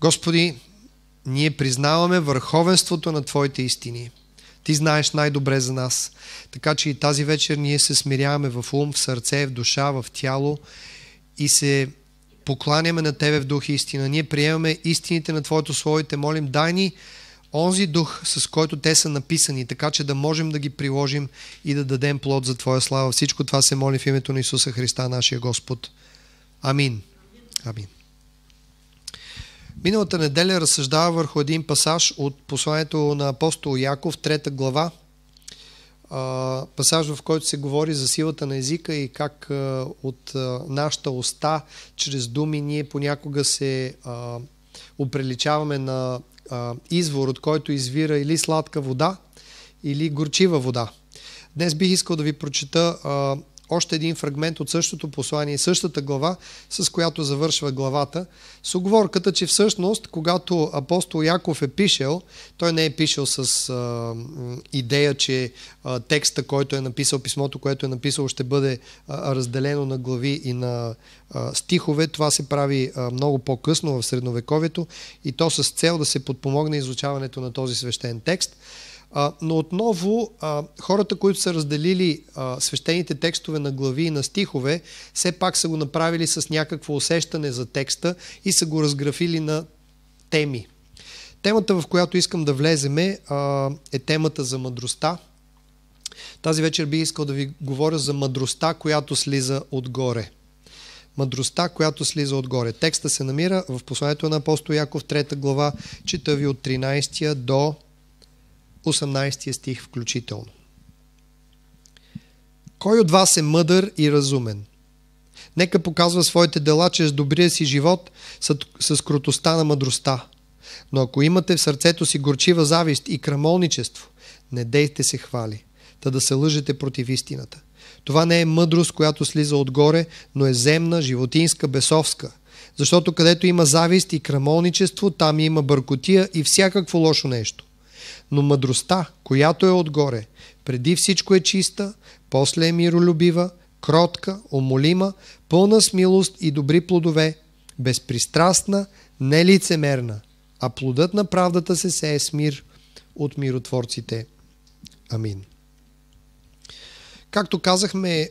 Господи, ние признаваме върховенството на Твоите истини. Ти знаеш най-добре за нас. Така че и тази вечер ние се смиряваме в ум, в сърце, в душа, в тяло и се покланяме на Тебе в дух и истина. Ние приемаме истините на Твоето Слово и те молим, дай ни онзи дух, с който те са написани, така че да можем да ги приложим и да дадем плод за Твоя слава. Всичко това се моли в името на Исуса Христа, нашия Господ. Амин. Амин. Миналата неделя разсъждава върху един пасаж от посланието на апостол Яков, трета глава, пасаж, в който се говори за силата на езика и как от нашата уста, чрез думи, ние понякога се оприличаваме на извор, от който извира или сладка вода, или горчива вода. Днес бих искал да ви прочета още един фрагмент от същото послание, същата глава, с която завършва главата, с оговорката, че всъщност, когато апостол Яков е пишел, той не е пишел с а, идея, че а, текста, който е написал, писмото, което е написал, ще бъде а, разделено на глави и на а, стихове. Това се прави а, много по-късно в средновековието и то с цел да се подпомогне изучаването на този свещен текст. А, но отново а, хората, които са разделили а, свещените текстове на глави и на стихове, все пак са го направили с някакво усещане за текста и са го разграфили на теми. Темата, в която искам да влеземе, а, е темата за мъдростта. Тази вечер би искал да ви говоря за мъдростта, която слиза отгоре. Мъдростта, която слиза отгоре. Текста се намира в посланието на апостол Яков, 3 глава, чета ви от 13 до 18 стих включително. Кой от вас е мъдър и разумен? Нека показва своите дела чрез добрия си живот с, с крутостта на мъдростта. Но ако имате в сърцето си горчива завист и крамолничество, не дейте се хвали, та да се лъжете против истината. Това не е мъдрост, която слиза отгоре, но е земна, животинска, бесовска. Защото където има завист и крамолничество, там има бъркотия и всякакво лошо нещо. Но мъдростта, която е отгоре, преди всичко е чиста, после е миролюбива, кротка, умолима, пълна с милост и добри плодове, безпристрастна, нелицемерна, а плодът на правдата се сее с мир от миротворците. Амин. Както казахме,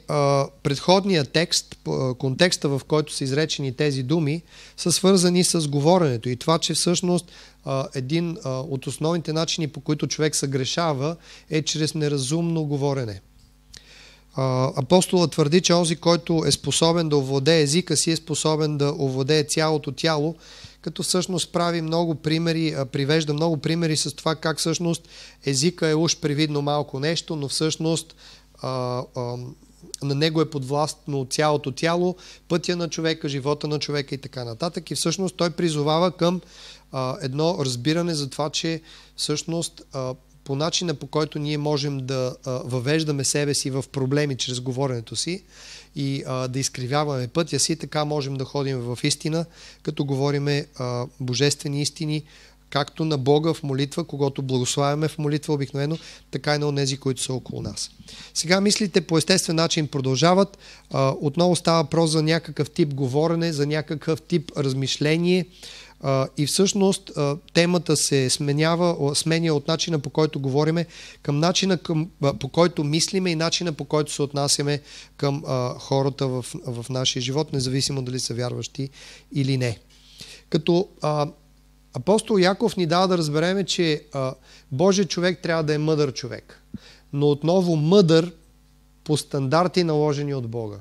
предходният текст, контекста в който са изречени тези думи, са свързани с говоренето и това, че всъщност един от основните начини, по които човек съгрешава, е чрез неразумно говорене. Апостола твърди, че онзи, който е способен да овладее езика си, е способен да овладее цялото тяло, като всъщност прави много примери, привежда много примери с това как всъщност езика е уж привидно малко нещо, но всъщност а, а, на него е подвластно цялото тяло, пътя на човека, живота на човека и така нататък. И всъщност той призовава към а, едно разбиране за това, че всъщност а, по начина по който ние можем да а, въвеждаме себе си в проблеми чрез говоренето си и а, да изкривяваме пътя си, така можем да ходим в истина, като говориме божествени истини, както на Бога в молитва, когато благославяме в молитва обикновено, така и на онези, които са около нас. Сега мислите по естествен начин продължават. отново става въпрос за някакъв тип говорене, за някакъв тип размишление. и всъщност темата се сменява, сменя от начина по който говориме към начина към, по който мислиме и начина по който се отнасяме към хората в, в нашия живот, независимо дали са вярващи или не. Като а, Апостол Яков ни дава да разбереме, че Божия човек трябва да е мъдър човек. Но отново мъдър по стандарти наложени от Бога.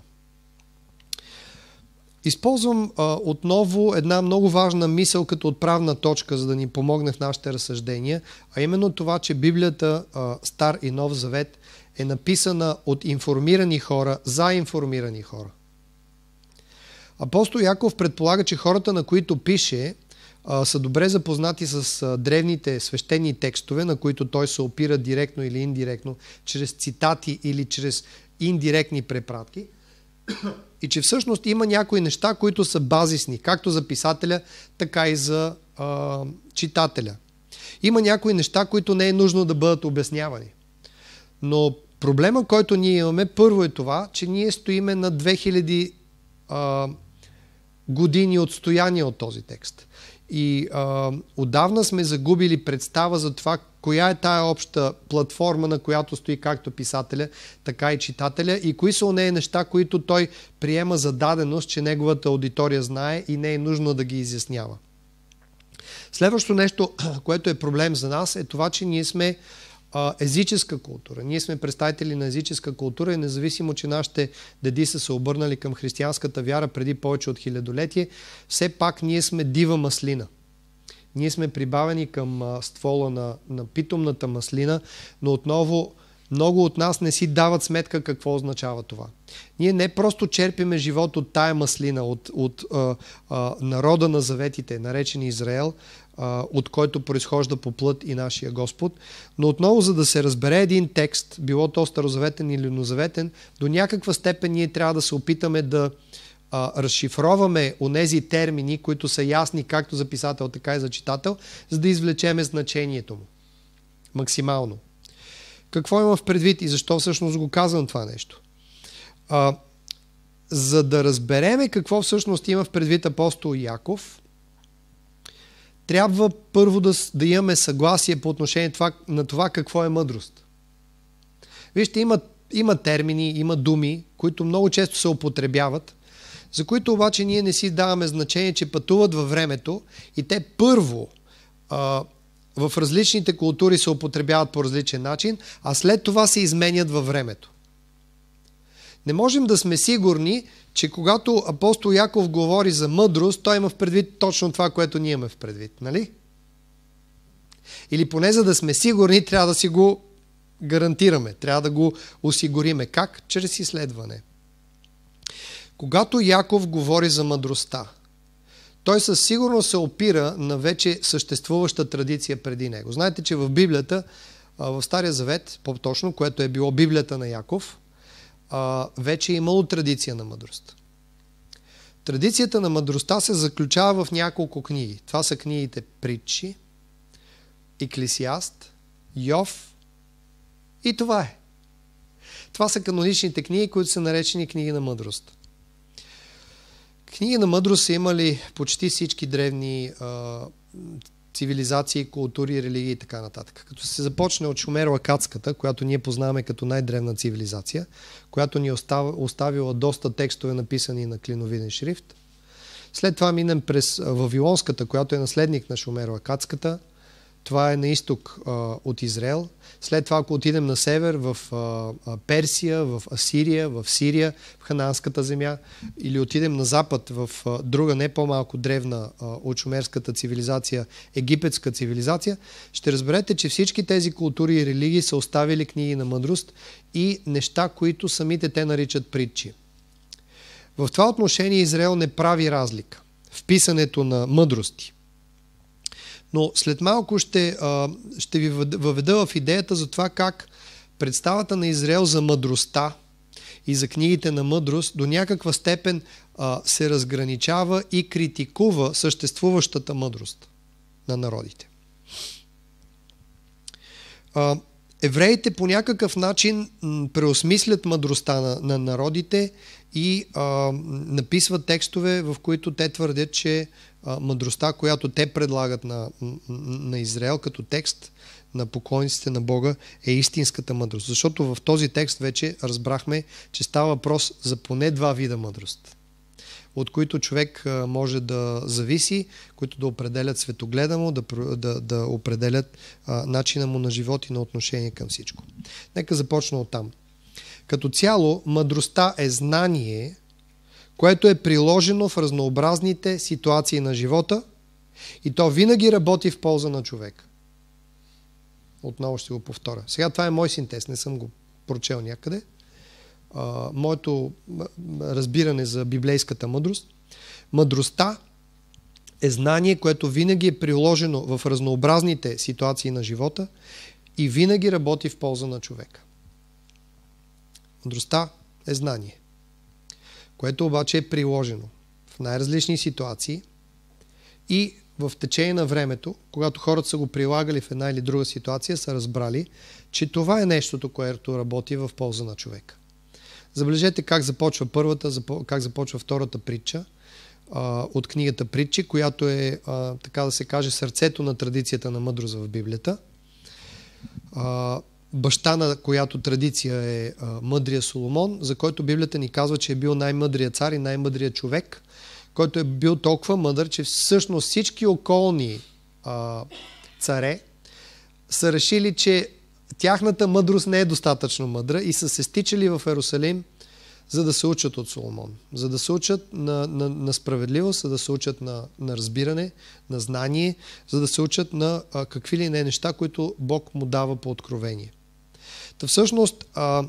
Използвам а, отново една много важна мисъл като отправна точка, за да ни помогне в нашите разсъждения, а именно това, че Библията, а, Стар и Нов Завет, е написана от информирани хора за информирани хора. Апостол Яков предполага, че хората, на които пише, са добре запознати с древните свещени текстове, на които той се опира директно или индиректно, чрез цитати или чрез индиректни препратки, и че всъщност има някои неща, които са базисни, както за писателя, така и за а, читателя. Има някои неща, които не е нужно да бъдат обяснявани. Но проблема, който ние имаме, първо е това, че ние стоиме на 2000 а, години отстояние от този текст. И а, отдавна сме загубили представа за това, коя е тая обща платформа, на която стои както писателя, така и читателя и кои са у нея неща, които той приема за даденост, че неговата аудитория знае и не е нужно да ги изяснява. Следващото нещо, което е проблем за нас, е това, че ние сме а, езическа култура. Ние сме представители на езическа култура и независимо, че нашите деди са се обърнали към християнската вяра преди повече от хилядолетие, все пак ние сме дива маслина. Ние сме прибавени към а, ствола на, на питомната маслина, но отново много от нас не си дават сметка какво означава това. Ние не просто черпиме живот от тая маслина, от, от а, а, народа на заветите, наречен Израел, от който произхожда по плът и нашия Господ. Но отново, за да се разбере един текст, било то старозаветен или нозаветен, до някаква степен ние трябва да се опитаме да а, разшифроваме онези термини, които са ясни както за писател, така и за читател, за да извлечеме значението му. Максимално. Какво има в предвид и защо всъщност го казвам това нещо? А, за да разбереме какво всъщност има в предвид апостол Яков, трябва първо да, да имаме съгласие по отношение това, на това какво е мъдрост. Вижте, има, има термини, има думи, които много често се употребяват, за които обаче ние не си даваме значение, че пътуват във времето и те първо а, в различните култури се употребяват по различен начин, а след това се изменят във времето. Не можем да сме сигурни, че когато апостол Яков говори за мъдрост, той има в предвид точно това, което ние имаме в предвид, нали? Или поне за да сме сигурни, трябва да си го гарантираме, трябва да го осигуриме. Как? Чрез изследване. Когато Яков говори за мъдростта, той със сигурност се опира на вече съществуваща традиция преди него. Знаете, че в Библията, в Стария Завет, по-точно, което е било Библията на Яков, а, вече е имало традиция на мъдрост. Традицията на мъдростта се заключава в няколко книги. Това са книгите Притчи, Еклесиаст, Йов и това е. Това са каноничните книги, които са наречени книги на мъдрост. Книги на мъдрост са имали почти всички древни а, цивилизации, култури, религии и така нататък. Като се започне от Шумеро-Акадската, която ние познаваме като най-древна цивилизация, която ни остава, оставила доста текстове написани на клиновиден шрифт, след това минем през Вавилонската, която е наследник на Шумеро-Акадската, това е на изток а, от Израел. След това, ако отидем на север, в а, Персия, в Асирия, в Сирия, в Хананската земя, или отидем на запад, в а, друга, не по-малко древна от шумерската цивилизация, египетска цивилизация, ще разберете, че всички тези култури и религии са оставили книги на мъдрост и неща, които самите те наричат притчи. В това отношение Израел не прави разлика в писането на мъдрости – но след малко ще, а, ще ви въведа в идеята за това как представата на Израел за мъдростта и за книгите на мъдрост до някаква степен а, се разграничава и критикува съществуващата мъдрост на народите. А, евреите по някакъв начин преосмислят мъдростта на, на народите и а, написват текстове, в които те твърдят, че мъдростта, която те предлагат на, на Израел като текст на покойниците на Бога е истинската мъдрост. Защото в този текст вече разбрахме, че става въпрос за поне два вида мъдрост, от които човек може да зависи, които да определят светогледа му, да, да, да определят а, начина му на живот и на отношение към всичко. Нека започна от там. Като цяло, мъдростта е знание, което е приложено в разнообразните ситуации на живота и то винаги работи в полза на човек. Отново ще го повторя. Сега това е мой синтез, не съм го прочел някъде. А, моето разбиране за библейската мъдрост. Мъдростта е знание, което винаги е приложено в разнообразните ситуации на живота и винаги работи в полза на човека. Мъдростта е знание – което обаче е приложено в най-различни ситуации и в течение на времето, когато хората са го прилагали в една или друга ситуация, са разбрали, че това е нещото, което работи в полза на човека. Забележете как започва първата, как започва втората притча от книгата Притчи, която е, така да се каже, сърцето на традицията на мъдрост в Библията баща на която традиция е мъдрия Соломон, за който Библията ни казва, че е бил най-мъдрият цар и най-мъдрият човек, който е бил толкова мъдър, че всъщност всички околни а, царе са решили, че тяхната мъдрост не е достатъчно мъдра и са се стичали в Ерусалим, за да се учат от Соломон, за да се учат на, на, на справедливост, за да се учат на, на разбиране, на знание, за да се учат на а, какви ли не неща, които Бог му дава по откровение. Та всъщност, а,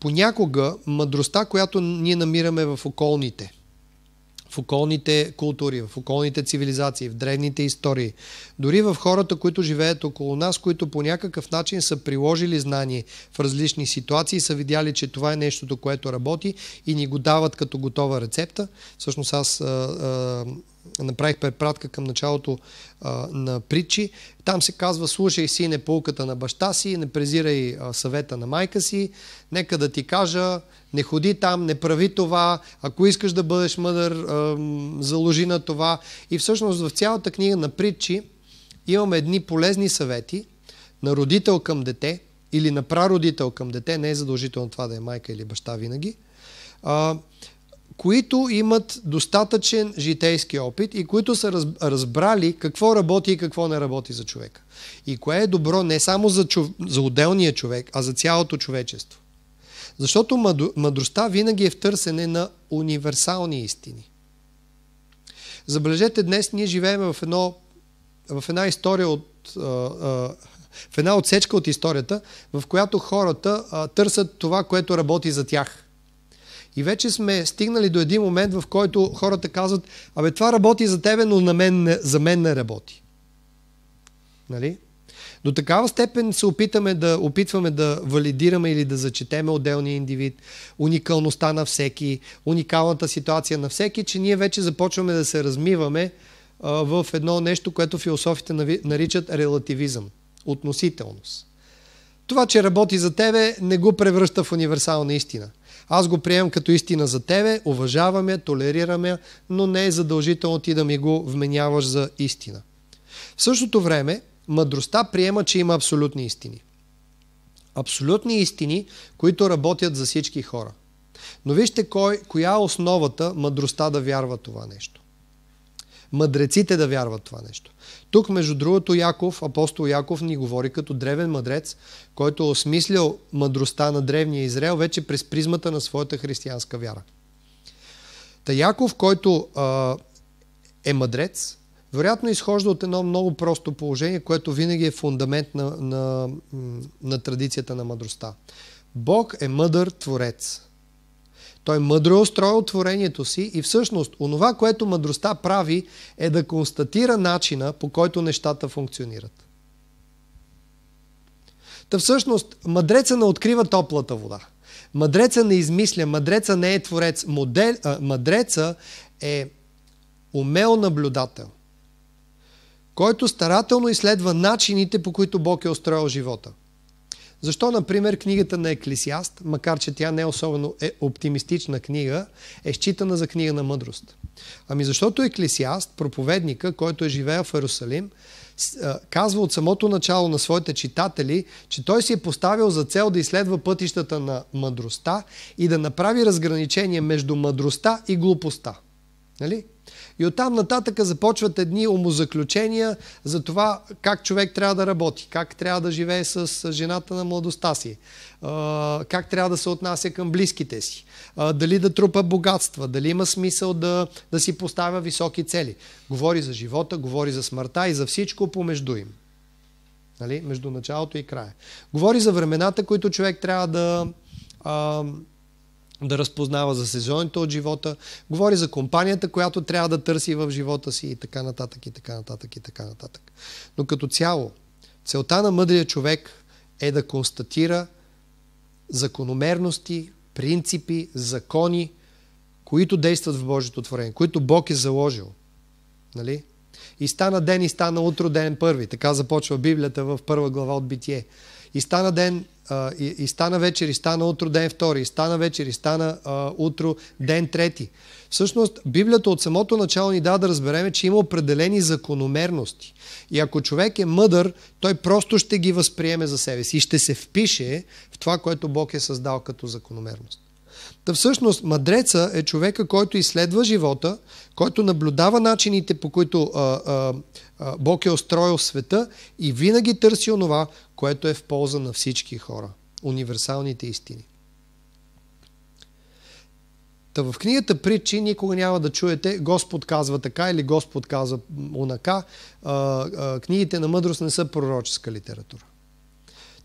понякога мъдростта, която ние намираме в околните, в околните култури, в околните цивилизации, в древните истории, дори в хората, които живеят около нас, които по някакъв начин са приложили знание в различни ситуации, са видяли, че това е нещото, което работи и ни го дават като готова рецепта. Всъщност аз а, а, направих препратка към началото а, на притчи. Там се казва, слушай си не полката на баща си, не презирай а, съвета на майка си, нека да ти кажа, не ходи там, не прави това, ако искаш да бъдеш мъдър, а, заложи на това. И всъщност в цялата книга на притчи имаме едни полезни съвети на родител към дете или на прародител към дете, не е задължително това да е майка или баща винаги, а, които имат достатъчен житейски опит и които са разбрали какво работи и какво не работи за човека. И кое е добро не само за, чов... за отделния човек, а за цялото човечество. Защото мъдростта винаги е в търсене на универсални истини. Забележете, днес ние живеем в, едно, в една история от в една отсечка от историята, в която хората а, търсят това, което работи за тях. И вече сме стигнали до един момент, в който хората казват, абе това работи за тебе, но на мен, за мен не работи. Нали? До такава степен се опитаме да, опитваме да валидираме или да зачетеме отделния индивид, уникалността на всеки, уникалната ситуация на всеки, че ние вече започваме да се размиваме а, в едно нещо, което философите наричат релативизъм, относителност. Това, че работи за тебе, не го превръща в универсална истина. Аз го приемам като истина за тебе, уважаваме, толерираме, но не е задължително ти да ми го вменяваш за истина. В същото време, мъдростта приема, че има абсолютни истини. Абсолютни истини, които работят за всички хора. Но вижте кой, коя е основата мъдростта да вярва това нещо. Мъдреците да вярват това нещо. Тук, между другото, Яков, апостол Яков ни говори като древен мъдрец, който е осмислял мъдростта на древния Израел вече през призмата на своята християнска вяра. Та Яков, който а, е мъдрец, вероятно изхожда от едно много просто положение, което винаги е фундамент на, на, на традицията на мъдростта. Бог е мъдър творец. Той мъдро е устроил творението си и всъщност онова, което мъдростта прави, е да констатира начина, по който нещата функционират. Та всъщност, мъдреца не открива топлата вода. Мъдреца не измисля, мъдреца не е творец. Модел, а, мъдреца е умел наблюдател, който старателно изследва начините, по които Бог е устроил живота. Защо, например, книгата на Еклесиаст, макар че тя не е особено е оптимистична книга, е считана за книга на мъдрост? Ами защото Еклесиаст, проповедника, който е живеел в Иерусалим, казва от самото начало на своите читатели, че той си е поставил за цел да изследва пътищата на мъдростта и да направи разграничение между мъдростта и глупостта. Нали? И оттам нататъка започват едни умозаключения за това как човек трябва да работи, как трябва да живее с жената на младостта си, как трябва да се отнася към близките си, дали да трупа богатства, дали има смисъл да, да си поставя високи цели. Говори за живота, говори за смъртта и за всичко помежду им. Нали? Между началото и края. Говори за времената, които човек трябва да да разпознава за сезоните от живота, говори за компанията, която трябва да търси в живота си и така нататък, и така нататък, и така нататък. Но като цяло, целта на мъдрия човек е да констатира закономерности, принципи, закони, които действат в Божието творение, които Бог е заложил. Нали? И стана ден и стана утро ден първи. Така започва Библията в първа глава от Битие. И стана ден и, и стана вечер, и стана утро ден втори, и стана вечер, и стана а, утро ден трети. Всъщност, Библията от самото начало ни дава да разбереме, че има определени закономерности. И ако човек е мъдър, той просто ще ги възприеме за себе си и ще се впише в това, което Бог е създал като закономерност. Та всъщност мъдреца е човека, който изследва живота, който наблюдава начините по които а, а, а, Бог е устроил света и винаги търси онова, което е в полза на всички хора. Универсалните истини. Та в книгата Притчи никога няма да чуете Господ казва така или Господ казва унака. Книгите на мъдрост не са пророческа литература.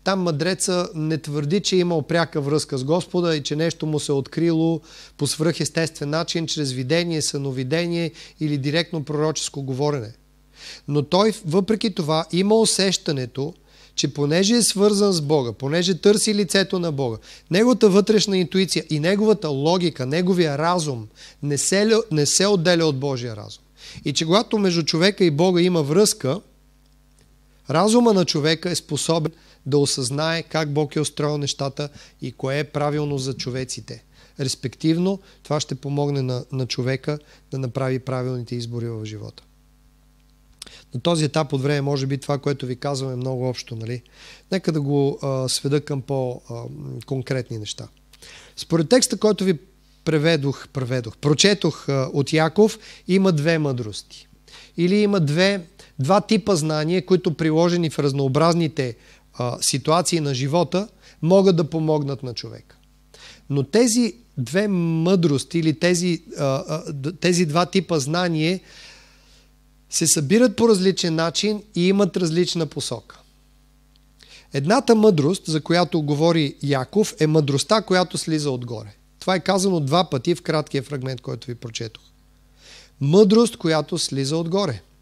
Там мъдреца не твърди, че е имал пряка връзка с Господа и че нещо му се е открило по свръхестествен начин, чрез видение, съновидение или директно пророческо говорене. Но той, въпреки това, има усещането, че понеже е свързан с Бога, понеже търси лицето на Бога, неговата вътрешна интуиция и неговата логика, неговия разум не се, не се отделя от Божия разум. И че когато между човека и Бога има връзка, Разума на човека е способен да осъзнае как Бог е устроил нещата и кое е правилно за човеците. Респективно, това ще помогне на, на човека да направи правилните избори в живота. На този етап от време, може би това, което ви казвам е много общо, нали? Нека да го а, сведа към по-конкретни неща. Според текста, който ви преведох, преведох прочетох а, от Яков, има две мъдрости. Или има две два типа знания, които приложени в разнообразните а, ситуации на живота, могат да помогнат на човек. Но тези две мъдрости или тези, а, а, тези два типа знание се събират по различен начин и имат различна посока. Едната мъдрост, за която говори Яков, е мъдростта, която слиза отгоре. Това е казано два пъти в краткия фрагмент, който ви прочетох. Мъдрост, която слиза отгоре –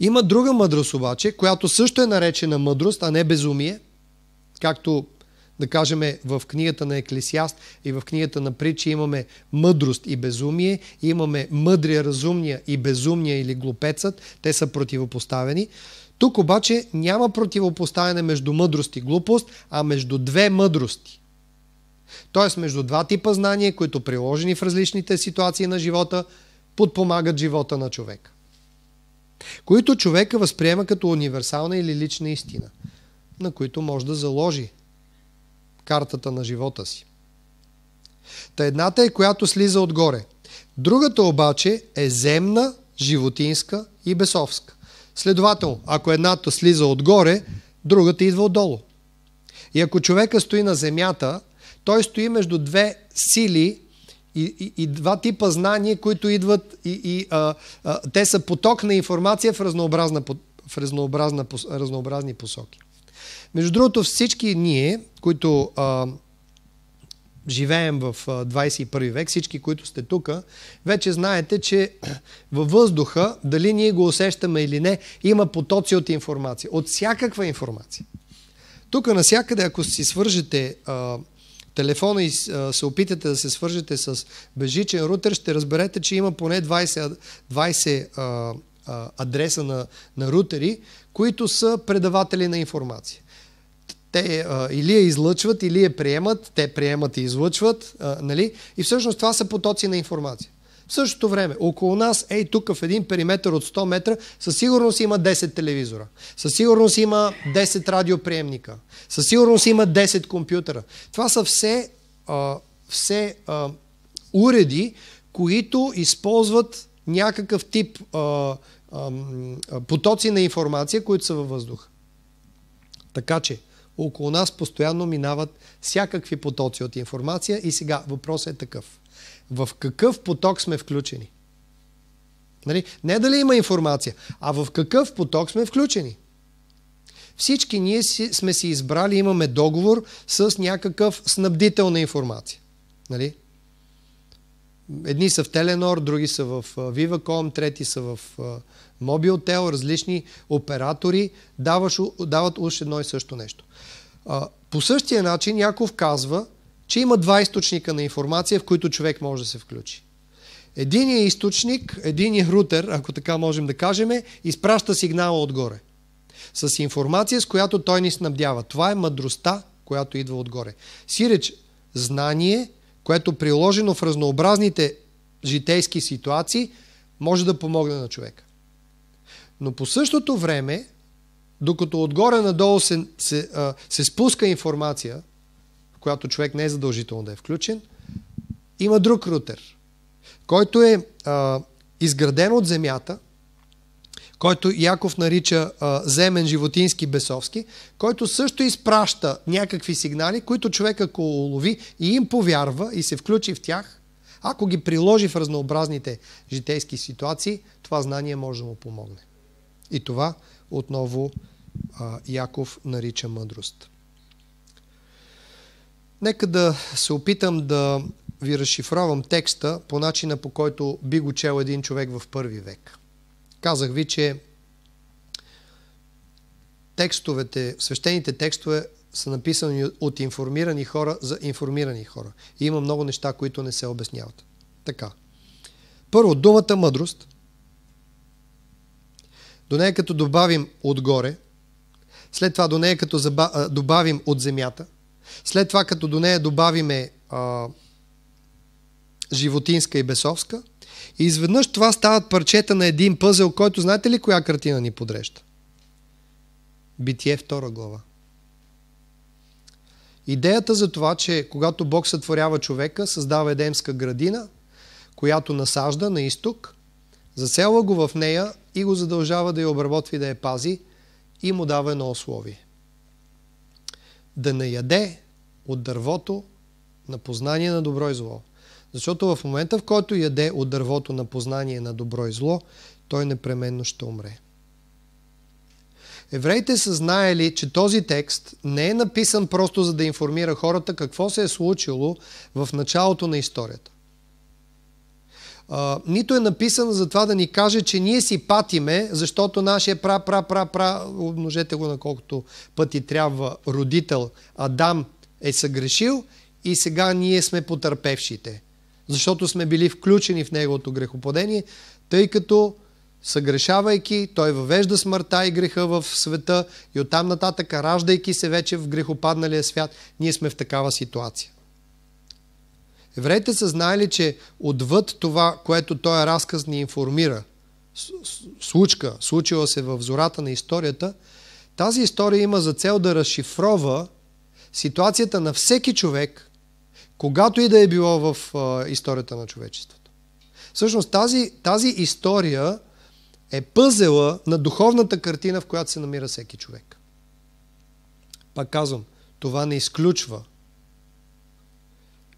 има друга мъдрост обаче, която също е наречена мъдрост, а не безумие, както да кажем в книгата на Еклесиаст и в книгата на Притчи имаме мъдрост и безумие, имаме мъдрия, разумния и безумния или глупецът, те са противопоставени. Тук обаче няма противопоставяне между мъдрост и глупост, а между две мъдрости. Тоест между два типа знания, които приложени в различните ситуации на живота, подпомагат живота на човека които човека възприема като универсална или лична истина, на които може да заложи картата на живота си. Та едната е, която слиза отгоре. Другата обаче е земна, животинска и бесовска. Следователно, ако едната слиза отгоре, другата идва отдолу. И ако човека стои на земята, той стои между две сили, и, и, и два типа знания, които идват и, и а, а, те са поток на информация в, разнообразна, в разнообразна, разнообразни посоки. Между другото, всички ние, които а, живеем в 21 век, всички, които сте тук, вече знаете, че във въздуха, дали ние го усещаме или не, има потоци от информация. От всякаква информация. Тук насякъде, ако си свържете а, телефона и се опитате да се свържете с безжичен рутер, ще разберете, че има поне 20, 20 адреса на, на рутери, които са предаватели на информация. Те а, или я излъчват, или я приемат, те приемат и излъчват, а, нали? И всъщност това са потоци на информация. В същото време, около нас, ей тук в един периметр от 100 метра, със сигурност има 10 телевизора, със сигурност има 10 радиоприемника, със сигурност има 10 компютъра. Това са все, а, все а, уреди, които използват някакъв тип а, а, потоци на информация, които са във въздуха. Така че, около нас постоянно минават всякакви потоци от информация и сега въпросът е такъв в какъв поток сме включени. Нали? Не дали има информация, а в какъв поток сме включени. Всички ние си, сме си избрали, имаме договор с някакъв снабдител на информация. Нали? Едни са в Теленор, други са в Viva.com, трети са в Mobiltel, различни оператори даваш, дават уж едно и също нещо. По същия начин Яков казва, че има два източника на информация, в които човек може да се включи. Единият източник, единият рутер, ако така можем да кажем, изпраща сигнала отгоре. С информация, с която той ни снабдява. Това е мъдростта, която идва отгоре. Сиреч, знание, което приложено в разнообразните житейски ситуации, може да помогне на човека. Но по същото време, докато отгоре надолу се, се, се спуска информация, която човек не е задължително да е включен, има друг рутер, който е а, изграден от земята, който Яков нарича а, земен животински бесовски, който също изпраща някакви сигнали, които човек ако улови и им повярва и се включи в тях, ако ги приложи в разнообразните житейски ситуации, това знание може да му помогне. И това отново а, Яков нарича мъдрост. Нека да се опитам да ви разшифровам текста по начина по който би го чел един човек в първи век. Казах ви, че текстовете, свещените текстове са написани от информирани хора за информирани хора. И има много неща, които не се обясняват. Така. Първо, думата мъдрост. До нея като добавим отгоре, след това до нея като добавим от земята – след това, като до нея добавиме а, животинска и бесовска, и изведнъж това стават парчета на един пъзел, който знаете ли коя картина ни подреща? Битие втора глава. Идеята за това, че когато Бог сътворява човека, създава едемска градина, която насажда на изток, заселва го в нея и го задължава да я обработва и да я пази и му дава едно условие да не яде от дървото на познание на добро и зло. Защото в момента, в който яде от дървото на познание на добро и зло, той непременно ще умре. Евреите са знаели, че този текст не е написан просто за да информира хората какво се е случило в началото на историята нито е написано за това да ни каже, че ние си патиме, защото нашия пра, пра, пра, пра, умножете го на колкото пъти трябва, родител Адам е съгрешил и сега ние сме потърпевшите. Защото сме били включени в неговото грехопадение, тъй като съгрешавайки, той въвежда смъртта и греха в света и оттам нататък, раждайки се вече в грехопадналия свят, ние сме в такава ситуация. Евреите са знаели, че отвъд това, което той разказ ни информира, случка, случила се в зората на историята, тази история има за цел да разшифрова ситуацията на всеки човек, когато и да е било в историята на човечеството. Всъщност тази, тази история е пъзела на духовната картина, в която се намира всеки човек. Пак казвам, това не изключва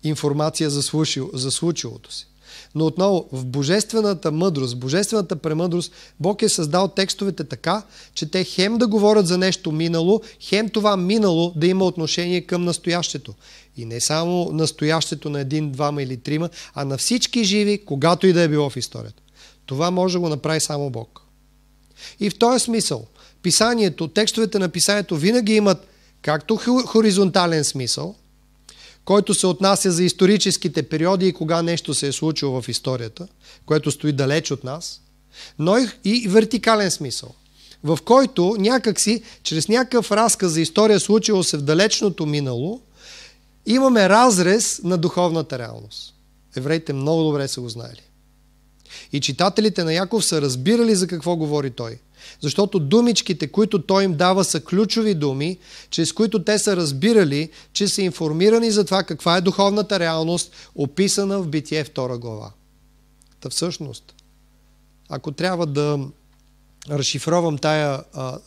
информация за, слушил, за случилото си. Но отново, в божествената мъдрост, божествената премъдрост, Бог е създал текстовете така, че те хем да говорят за нещо минало, хем това минало да има отношение към настоящето. И не само настоящето на един, двама или трима, а на всички живи, когато и да е било в историята. Това може да го направи само Бог. И в този смисъл, писанието, текстовете на писанието винаги имат както хоризонтален смисъл, който се отнася за историческите периоди и кога нещо се е случило в историята, което стои далеч от нас, но и вертикален смисъл, в който някакси, чрез някакъв разказ за история, случило се в далечното минало, имаме разрез на духовната реалност. Евреите много добре са го знаели. И читателите на Яков са разбирали за какво говори той – защото думичките, които той им дава, са ключови думи, чрез които те са разбирали, че са информирани за това каква е духовната реалност, описана в Битие 2 глава. Та всъщност, ако трябва да разшифровам тая, а,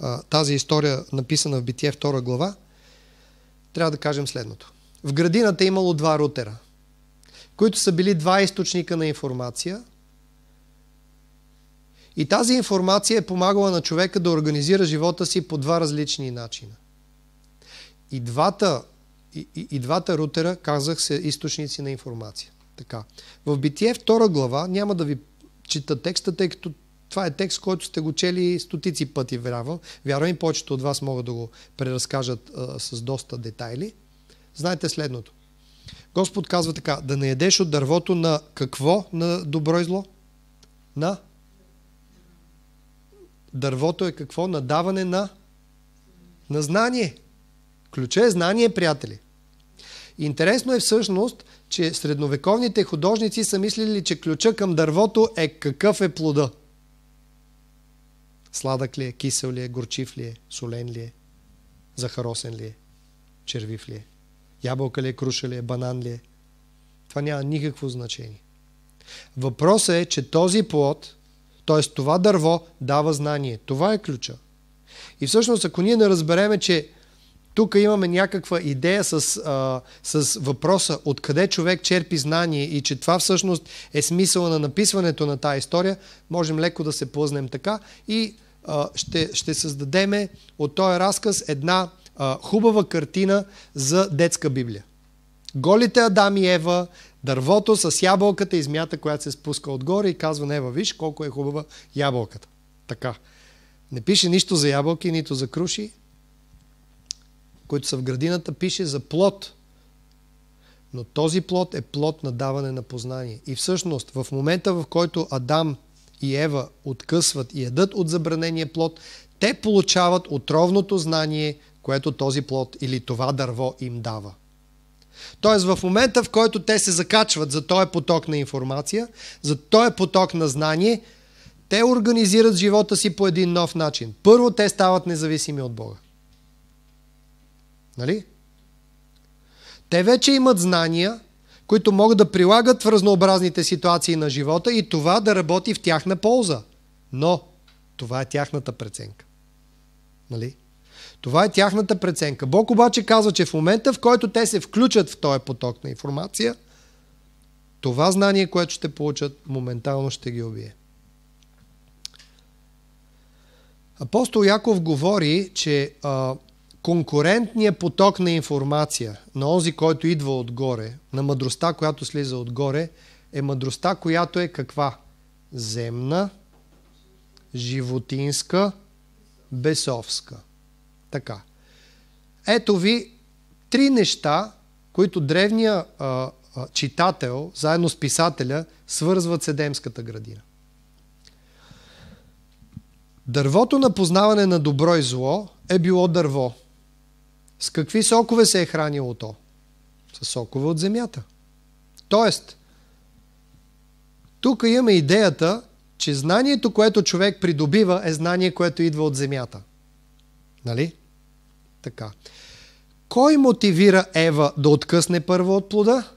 а, тази история, написана в Битие 2 глава, трябва да кажем следното. В градината е имало два рутера, които са били два източника на информация – и тази информация е помагала на човека да организира живота си по два различни начина. И двата, и, и, и двата рутера, казах, се източници на информация. Така. В Битие втора глава, няма да ви чета текста, тъй като това е текст, който сте го чели стотици пъти, вярвам. Вярвам и повечето от вас могат да го преразкажат а, с доста детайли. Знаете следното. Господ казва така, да не ядеш от дървото на какво? На добро и зло? На дървото е какво? Надаване на, на знание. Ключа е знание, приятели. Интересно е всъщност, че средновековните художници са мислили, че ключа към дървото е какъв е плода. Сладък ли е, кисел ли е, горчив ли е, солен ли е, захаросен ли е, червив ли е, ябълка ли е, круша ли е, банан ли е. Това няма никакво значение. Въпросът е, че този плод Тоест това дърво дава знание. Това е ключа. И всъщност, ако ние не разбереме, че тук имаме някаква идея с, а, с въпроса откъде човек черпи знание и че това всъщност е смисъла на написването на тази история, можем леко да се плъзнем така и а, ще, ще създадеме от този разказ една а, хубава картина за детска Библия. Голите Адам и Ева, дървото с ябълката и змията, която се спуска отгоре и казва, не, виж колко е хубава ябълката. Така. Не пише нищо за ябълки, нито за круши, които са в градината, пише за плод. Но този плод е плод на даване на познание. И всъщност, в момента, в който Адам и Ева откъсват и ядат от забранения плод, те получават отровното знание, което този плод или това дърво им дава. Тоест в момента, в който те се закачват за този поток на информация, за този поток на знание, те организират живота си по един нов начин. Първо, те стават независими от Бога. Нали? Те вече имат знания, които могат да прилагат в разнообразните ситуации на живота и това да работи в тяхна полза. Но това е тяхната преценка. Нали? Това е тяхната преценка. Бог обаче казва, че в момента, в който те се включат в този поток на информация, това знание, което ще получат, моментално ще ги убие. Апостол Яков говори, че а, конкурентният поток на информация, на онзи, който идва отгоре, на мъдростта, която слиза отгоре, е мъдростта, която е каква? Земна, животинска, бесовска. Така. Ето ви три неща, които древния а, а, читател, заедно с писателя, свързват Седемската градина. Дървото на познаване на добро и зло е било дърво. С какви сокове се е хранило то? С сокове от земята. Тоест, тук имаме идеята, че знанието, което човек придобива, е знание, което идва от земята. Нали? Така. Кой мотивира Ева да откъсне първо от плода?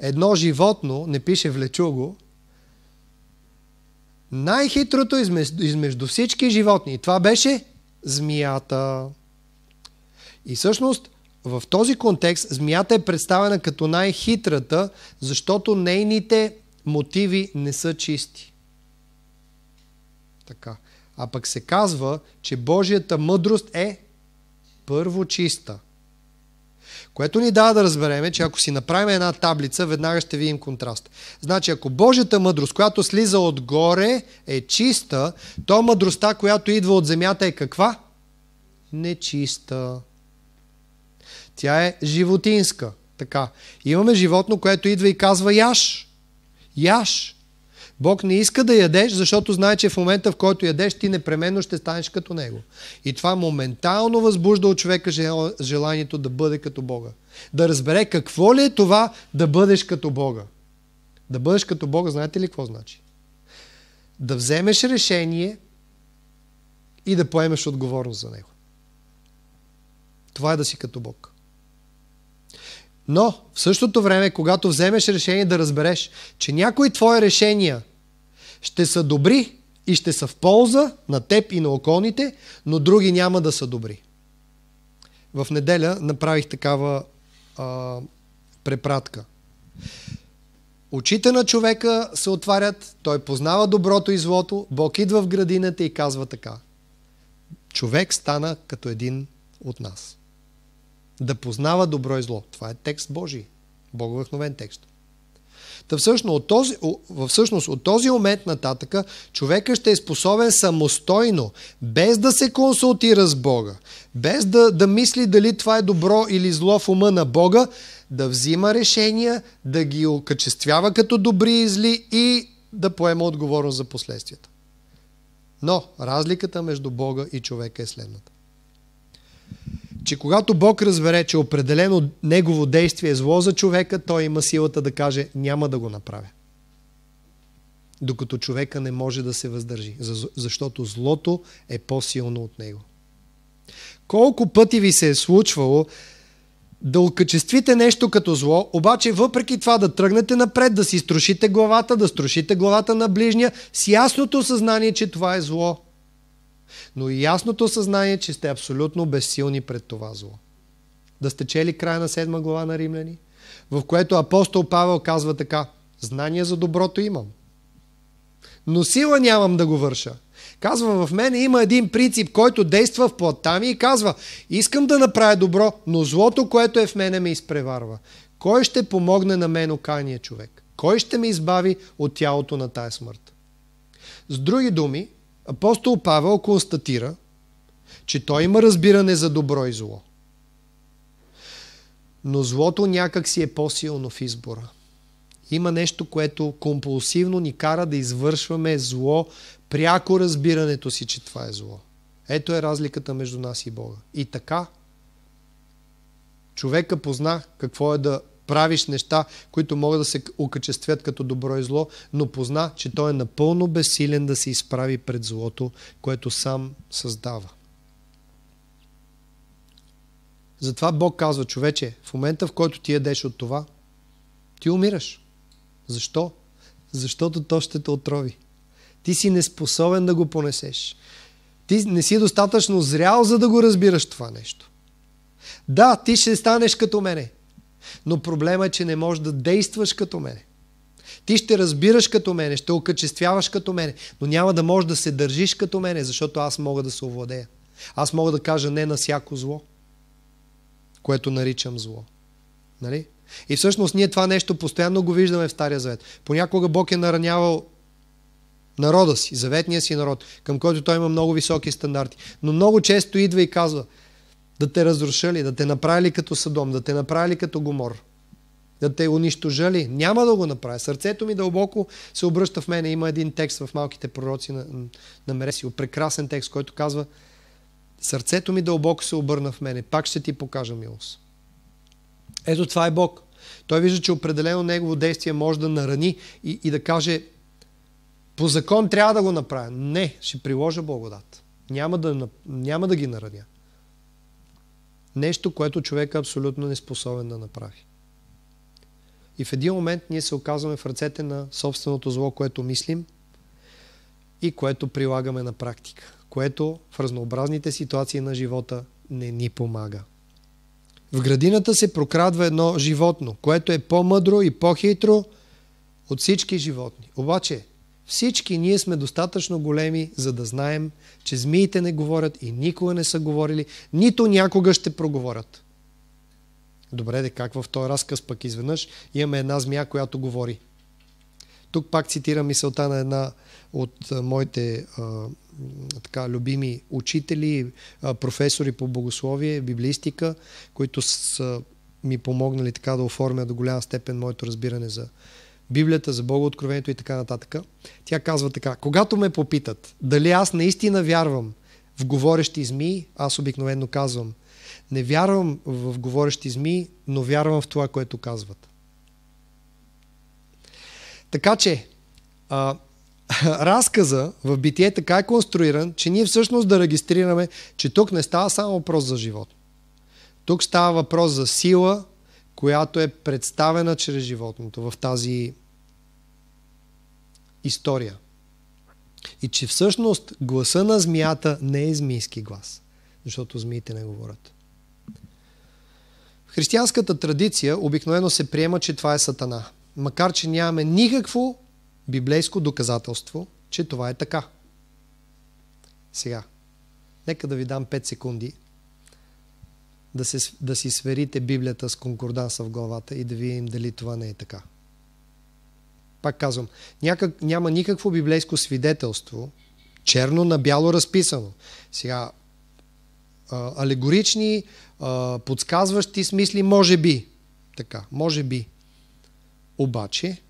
Едно животно, не пише влечуго, най-хитрото измежду, всички животни. И това беше змията. И всъщност в този контекст змията е представена като най-хитрата, защото нейните мотиви не са чисти. Така. А пък се казва, че Божията мъдрост е първо чиста. Което ни дава да разбереме, че ако си направим една таблица, веднага ще видим контраст. Значи, ако Божията мъдрост, която слиза отгоре, е чиста, то мъдростта, която идва от земята е каква? Нечиста. Тя е животинска. Така. Имаме животно, което идва и казва яш. Яш. Бог не иска да ядеш, защото знае, че в момента, в който ядеш, ти непременно ще станеш като Него. И това моментално възбужда от човека желанието да бъде като Бога. Да разбере какво ли е това да бъдеш като Бога. Да бъдеш като Бога, знаете ли какво значи? Да вземеш решение и да поемеш отговорност за него. Това е да си като Бог. Но в същото време, когато вземеш решение да разбереш, че някои твои решения ще са добри и ще са в полза на теб и на околните, но други няма да са добри. В неделя направих такава а, препратка. Очите на човека се отварят, той познава доброто и злото, Бог идва в градината и казва така. Човек стана като един от нас. Да познава добро и зло. Това е текст Божий. Боговъхновен текст. Та всъщност от, този, всъщност от този момент нататъка човека ще е способен самостойно, без да се консултира с Бога, без да, да мисли дали това е добро или зло в ума на Бога, да взима решения, да ги окачествява като добри и зли и да поема отговорност за последствията. Но разликата между Бога и човека е следната че когато Бог разбере, че определено негово действие е зло за човека, той има силата да каже няма да го направя. Докато човека не може да се въздържи, защото злото е по-силно от него. Колко пъти ви се е случвало да окачествите нещо като зло, обаче въпреки това да тръгнете напред, да си струшите главата, да струшите главата на ближния, с ясното съзнание, че това е зло – но и ясното съзнание, че сте абсолютно безсилни пред това зло. Да сте чели края на седма глава на Римляни, в което апостол Павел казва така, знание за доброто имам, но сила нямам да го върша. Казва, в мене има един принцип, който действа в плътта ми и казва, искам да направя добро, но злото, което е в мене, ме изпреварва. Кой ще помогне на мен окайния човек? Кой ще ме избави от тялото на тая смърт? С други думи, апостол Павел констатира, че той има разбиране за добро и зло. Но злото някак си е по-силно в избора. Има нещо, което компулсивно ни кара да извършваме зло, пряко разбирането си, че това е зло. Ето е разликата между нас и Бога. И така, човека позна какво е да правиш неща, които могат да се окачествят като добро и зло, но позна, че той е напълно безсилен да се изправи пред злото, което сам създава. Затова Бог казва, човече, в момента в който ти ядеш от това, ти умираш. Защо? Защото то ще те отрови. Ти си неспособен да го понесеш. Ти не си достатъчно зрял, за да го разбираш това нещо. Да, ти ще станеш като мене. Но проблема е, че не можеш да действаш като мене. Ти ще разбираш като мене, ще окачествяваш като мене, но няма да можеш да се държиш като мене, защото аз мога да се овладея. Аз мога да кажа не на всяко зло, което наричам зло. Нали? И всъщност ние това нещо постоянно го виждаме в Стария Завет. Понякога Бог е наранявал народа си, заветния си народ, към който той има много високи стандарти. Но много често идва и казва, да те разрушали, да те направили като Садом, да те направили като Гомор, да те унищожали. Няма да го направя. Сърцето ми дълбоко се обръща в мене. Има един текст в Малките пророци на, на Мересио, прекрасен текст, който казва Сърцето ми дълбоко се обърна в мене. Пак ще ти покажа милост. Ето това е Бог. Той вижда, че определено негово действие може да нарани и, и да каже по закон трябва да го направя. Не, ще приложа благодат. Няма да, няма да ги нараня. Нещо, което човек е абсолютно неспособен да направи. И в един момент ние се оказваме в ръцете на собственото зло, което мислим и което прилагаме на практика, което в разнообразните ситуации на живота не ни помага. В градината се прокрадва едно животно, което е по-мъдро и по-хитро от всички животни. Обаче, всички ние сме достатъчно големи, за да знаем, че змиите не говорят и никога не са говорили, нито някога ще проговорят. Добре, де как в този разказ пък изведнъж имаме една змия, която говори. Тук пак цитирам мисълта на една от моите а, така, любими учители, а, професори по богословие, библистика, които са ми помогнали така да оформя до голяма степен моето разбиране за Библията за Бога, Откровението и така нататък. Тя казва така, когато ме попитат дали аз наистина вярвам в говорещи змии, аз обикновено казвам, не вярвам в говорещи змии, но вярвам в това, което казват. Така че, а, разказа в битие е така е конструиран, че ние всъщност да регистрираме, че тук не става само въпрос за живот. Тук става въпрос за сила, която е представена чрез животното в тази история. И че всъщност гласа на змията не е змийски глас, защото змиите не говорят. В християнската традиция обикновено се приема, че това е Сатана, макар че нямаме никакво библейско доказателство, че това е така. Сега, нека да ви дам 5 секунди да, се, да си сверите Библията с конкорданса в главата и да видим дали това не е така пак казвам, някак, няма никакво библейско свидетелство, черно на бяло разписано. Сега, а, алегорични, а, подсказващи смисли, може би. Така, може би. Обаче,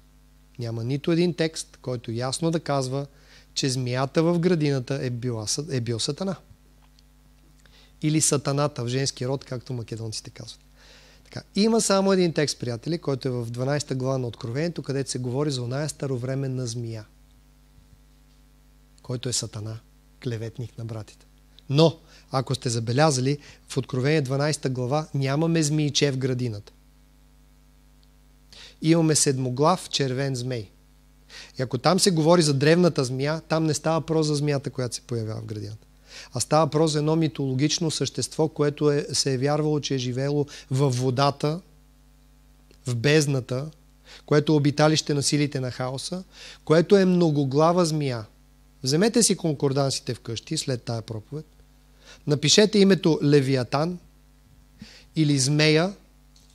няма нито един текст, който ясно да казва, че змията в градината е, била, е бил сатана. Или сатаната в женски род, както македонците казват. Така, има само един текст, приятели, който е в 12 глава на Откровението, където се говори за оная старовременна змия, който е Сатана, клеветник на братите. Но, ако сте забелязали, в Откровение 12 глава нямаме змииче в градината. Имаме седмоглав червен змей. И ако там се говори за древната змия, там не става про за змията, която се появява в градината а става въпрос за едно митологично същество, което е, се е вярвало, че е живело във водата, в бездната, което е обиталище на силите на хаоса, което е многоглава змия. Вземете си конкордансите вкъщи след тая проповед, напишете името Левиатан или Змея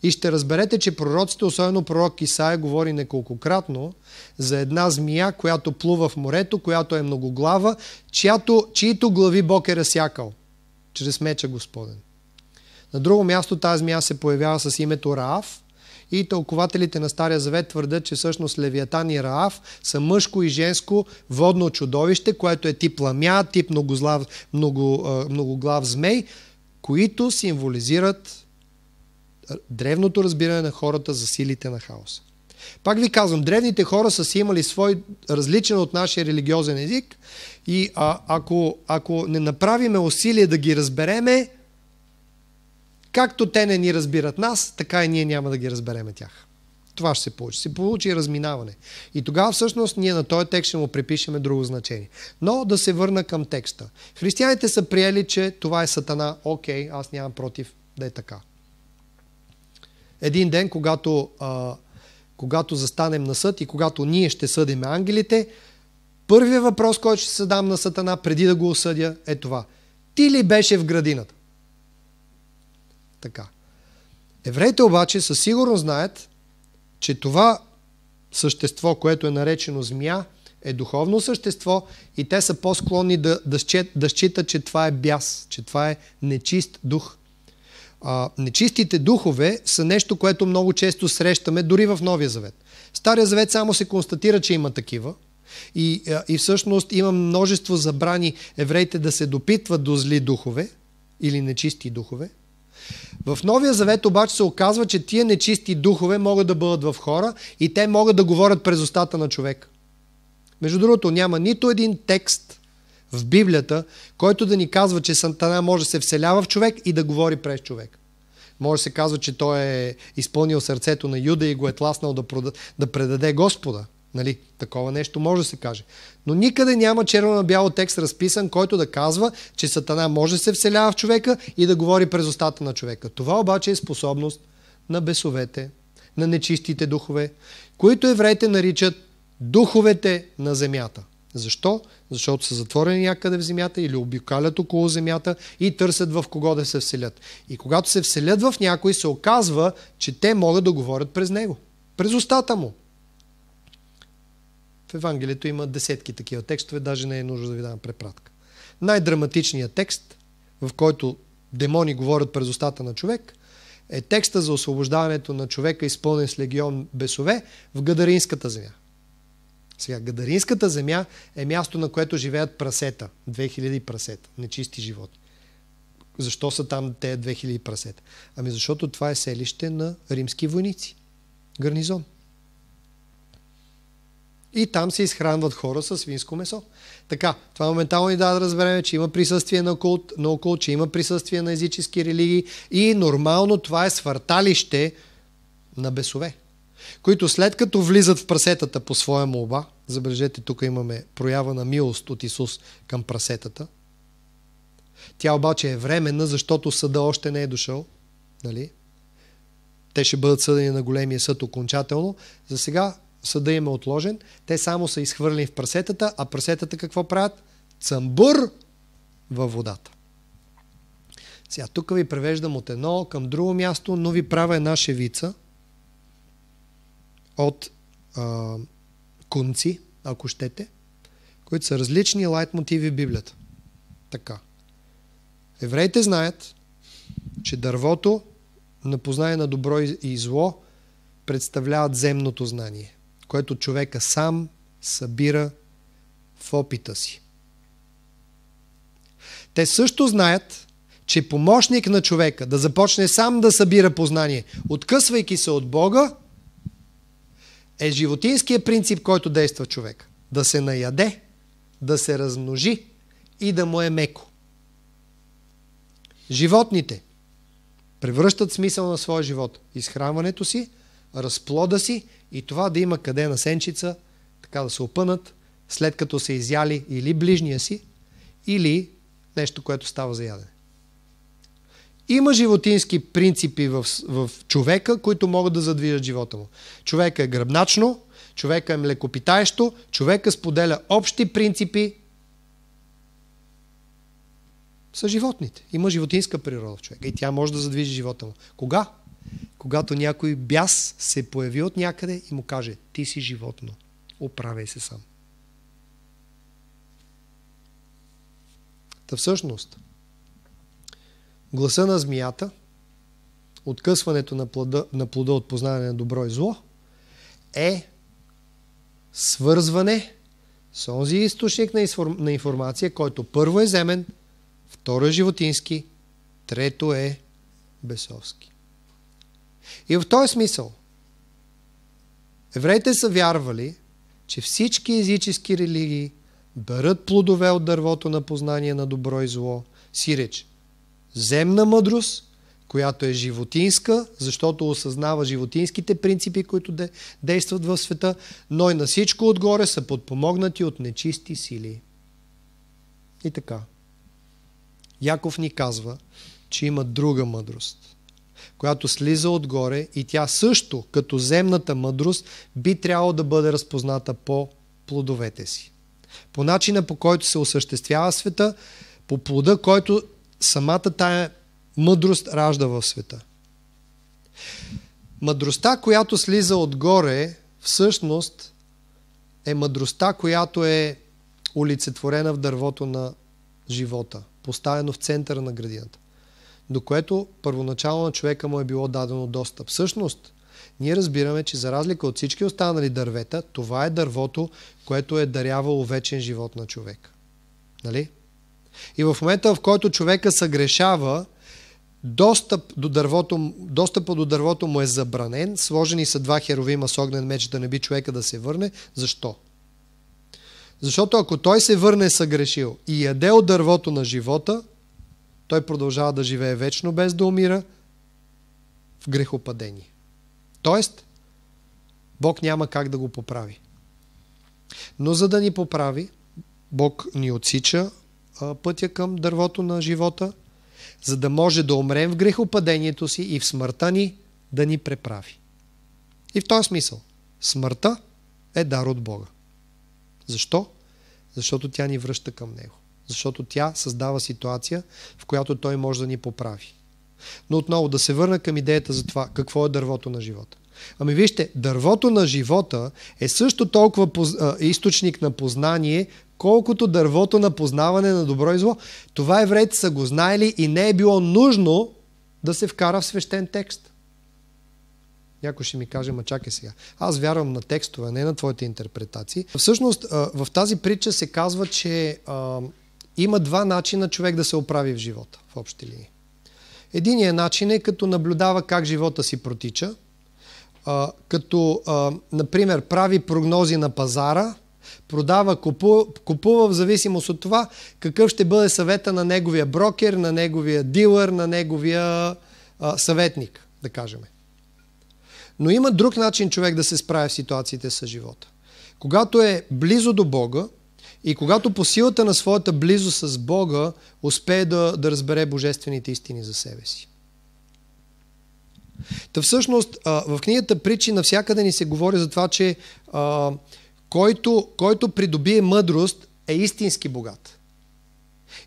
и ще разберете, че пророците, особено пророк Исаия, говори неколкократно за една змия, която плува в морето, която е многоглава, чиято, чието глави Бог е разсякал чрез меча Господен. На друго място тази змия се появява с името Раав и тълкователите на Стария Завет твърдят, че всъщност Левиатан и Раав са мъжко и женско водно чудовище, което е тип ламя, тип многоглав, много, много, змей, които символизират древното разбиране на хората за силите на хаоса. Пак ви казвам, древните хора са си имали свой различен от нашия религиозен език и а, ако, ако не направиме усилие да ги разбереме, както те не ни разбират нас, така и ние няма да ги разбереме тях. Това ще се получи. Се получи разминаване. И тогава всъщност ние на този текст ще му припишеме друго значение. Но да се върна към текста. Християните са приели, че това е сатана. Окей, аз нямам против да е така. Един ден, когато, а, когато застанем на съд и когато ние ще съдим ангелите, първият въпрос, който ще се дам на Сатана, преди да го осъдя, е това. Ти ли беше в градината? Така. Евреите обаче със сигурност знаят, че това същество, което е наречено змия, е духовно същество и те са по-склонни да, да, да считат, че това е бяс, че това е нечист дух. А, нечистите духове са нещо, което много често срещаме дори в Новия Завет. В Стария Завет само се констатира, че има такива. И, и всъщност има множество забрани евреите да се допитват до зли духове или нечисти духове. В Новия Завет обаче се оказва, че тия нечисти духове могат да бъдат в хора и те могат да говорят през устата на човек. Между другото, няма нито един текст в Библията, който да ни казва, че Сантана може да се вселява в човек и да говори през човек. Може да се казва, че той е изпълнил сърцето на Юда и го е тласнал да, прода, да предаде Господа. Нали? Такова нещо може да се каже. Но никъде няма черно на бяло текст разписан, който да казва, че Сатана може да се вселява в човека и да говори през устата на човека. Това обаче е способност на бесовете, на нечистите духове, които евреите наричат духовете на земята. Защо? Защото са затворени някъде в земята или обикалят около земята и търсят в кого да се вселят. И когато се вселят в някой, се оказва, че те могат да говорят през него. През устата му. В Евангелието има десетки такива текстове, даже не е нужно да ви дам препратка. Най-драматичният текст, в който демони говорят през устата на човек, е текста за освобождаването на човека, изпълнен с легион бесове в Гадаринската земя. Сега, Гадаринската земя е място, на което живеят прасета. 2000 прасета. Нечисти животи. Защо са там те 2000 прасета? Ами защото това е селище на римски войници. Гарнизон. И там се изхранват хора с свинско месо. Така, това моментално ни дава да разберем, че има присъствие на окулт, на че има присъствие на езически религии и нормално това е свърталище на бесове които след като влизат в прасетата по своя молба, забележете, тук имаме проява на милост от Исус към прасетата, тя обаче е временна, защото съда още не е дошъл, нали? Те ще бъдат съдени на големия съд окончателно. За сега съда им е отложен. Те само са изхвърлени в прасетата, а прасетата какво правят? Цъмбур във водата. Сега тук ви превеждам от едно към друго място, но ви правя една шевица – от а, кунци, ако щете, които са различни лайт мотиви в Библията. Така. Евреите знаят, че дървото на познание на добро и зло представляват земното знание, което човека сам събира в опита си. Те също знаят, че помощник на човека да започне сам да събира познание, откъсвайки се от Бога, е животинския принцип, който действа човек. Да се наяде, да се размножи и да му е меко. Животните превръщат смисъл на своя живот. Изхранването си, разплода си и това да има къде на сенчица, така да се опънат, след като са изяли или ближния си, или нещо, което става за ядене. Има животински принципи в, в човека, които могат да задвижат живота му. Човека е гръбначно, човека е млекопитаещо, човека споделя общи принципи са животните. Има животинска природа в човека и тя може да задвижи живота му. Кога? Когато някой бяс се появи от някъде и му каже, ти си животно, оправяй се сам. Та всъщност, гласа на змията, откъсването на плода, на плода от познаване на добро и зло, е свързване с онзи източник на, информ, на информация, който първо е земен, второ е животински, трето е бесовски. И в този смисъл, евреите са вярвали, че всички езически религии берат плодове от дървото на познание на добро и зло, сиреч земна мъдрост, която е животинска, защото осъзнава животинските принципи, които де, действат в света, но и на всичко отгоре са подпомогнати от нечисти сили. И така. Яков ни казва, че има друга мъдрост, която слиза отгоре и тя също, като земната мъдрост, би трябвало да бъде разпозната по плодовете си. По начина по който се осъществява света, по плода, който самата тая мъдрост ражда в света. Мъдростта, която слиза отгоре, всъщност е мъдростта, която е олицетворена в дървото на живота, поставено в центъра на градината, до което първоначално на човека му е било дадено достъп. Всъщност, ние разбираме, че за разлика от всички останали дървета, това е дървото, което е дарявало вечен живот на човек. Нали? И в момента, в който човека съгрешава, достъп до дървото, достъпа до дървото му е забранен, сложени са два херовима с огнен меч, да не би човека да се върне. Защо? Защото ако той се върне е съгрешил и яде от дървото на живота, той продължава да живее вечно без да умира в грехопадение. Тоест, Бог няма как да го поправи. Но за да ни поправи, Бог ни отсича пътя към дървото на живота, за да може да умрем в грехопадението си и в смъртта ни да ни преправи. И в този смисъл, смъртта е дар от Бога. Защо? Защото тя ни връща към Него. Защото тя създава ситуация, в която Той може да ни поправи. Но отново да се върна към идеята за това, какво е дървото на живота. Ами вижте, дървото на живота е също толкова поз... източник на познание, колкото дървото на познаване на добро и зло. Това евреите са го знаели и не е било нужно да се вкара в свещен текст. Някой ще ми каже, ма чакай сега. Аз вярвам на текстове, не на твоите интерпретации. Всъщност, в тази притча се казва, че а, има два начина човек да се оправи в живота, в общи линии. Единият начин е като наблюдава как живота си протича, като, например, прави прогнози на пазара, продава, купува, купува в зависимост от това какъв ще бъде съвета на неговия брокер, на неговия дилър, на неговия съветник, да кажем. Но има друг начин човек да се справя в ситуациите с живота. Когато е близо до Бога и когато по силата на своята близост с Бога успее да, да разбере божествените истини за себе си. Та всъщност в книгата Причи навсякъде ни се говори за това, че който, който придобие мъдрост е истински богат.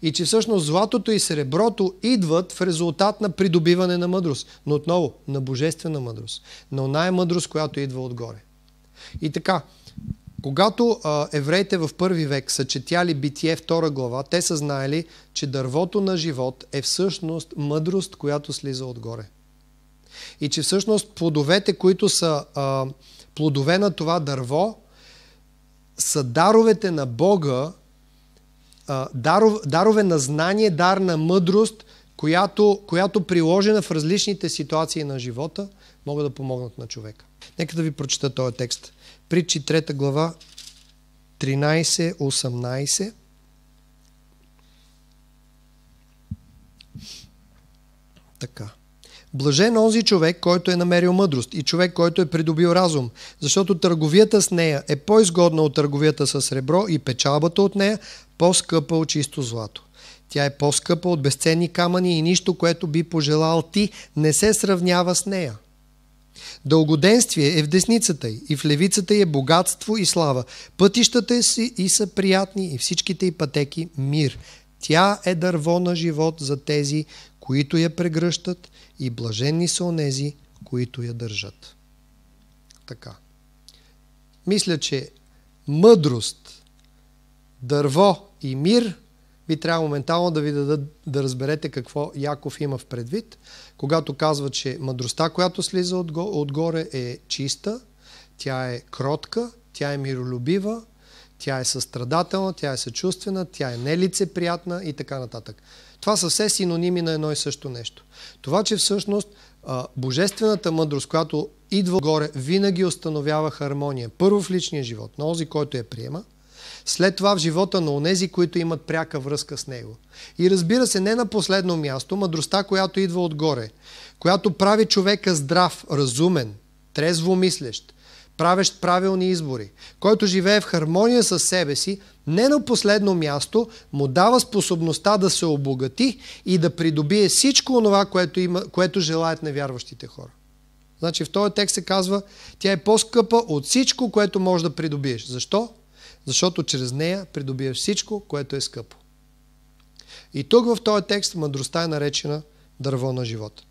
И че всъщност златото и среброто идват в резултат на придобиване на мъдрост. Но отново, на божествена мъдрост. На оная мъдрост, която идва отгоре. И така, когато а, евреите в първи век са четяли Битие втора глава, те са знаели, че дървото на живот е всъщност мъдрост, която слиза отгоре. И че всъщност плодовете, които са а, плодове на това дърво, са даровете на Бога, а, даров, дарове на знание, дар на мъдрост, която, която приложена в различните ситуации на живота, могат да помогнат на човека. Нека да ви прочета този текст. Притчи 3 глава 13-18. Така. Блажен онзи човек, който е намерил мъдрост и човек, който е придобил разум, защото търговията с нея е по-изгодна от търговията с сребро и печалбата от нея по-скъпа от чисто злато. Тя е по-скъпа от безценни камъни и нищо, което би пожелал ти, не се сравнява с нея. Дългоденствие е в десницата й и в левицата й е богатство и слава. Пътищата си и са приятни и всичките й пътеки мир. Тя е дърво на живот за тези, които я прегръщат и блаженни са онези, които я държат. Така. Мисля, че мъдрост, дърво и мир ви трябва моментално да ви дадат да разберете какво Яков има в предвид, когато казва, че мъдростта, която слиза отгоре е чиста, тя е кротка, тя е миролюбива, тя е състрадателна, тя е съчувствена, тя е нелицеприятна и така нататък. Това са все синоними на едно и също нещо. Това, че всъщност божествената мъдрост, която идва горе, винаги установява хармония. Първо в личния живот, на този, който я приема, след това в живота на онези, които имат пряка връзка с него. И разбира се, не на последно място, мъдростта, която идва отгоре, която прави човека здрав, разумен, трезво мислещ, правещ правилни избори. Който живее в хармония със себе си, не на последно място му дава способността да се обогати и да придобие всичко онова, което, има, което желаят невярващите хора. Значи в този текст се казва, тя е по-скъпа от всичко, което можеш да придобиеш. Защо? Защото чрез нея придобиеш всичко, което е скъпо. И тук в този текст мъдростта е наречена дърво на живота.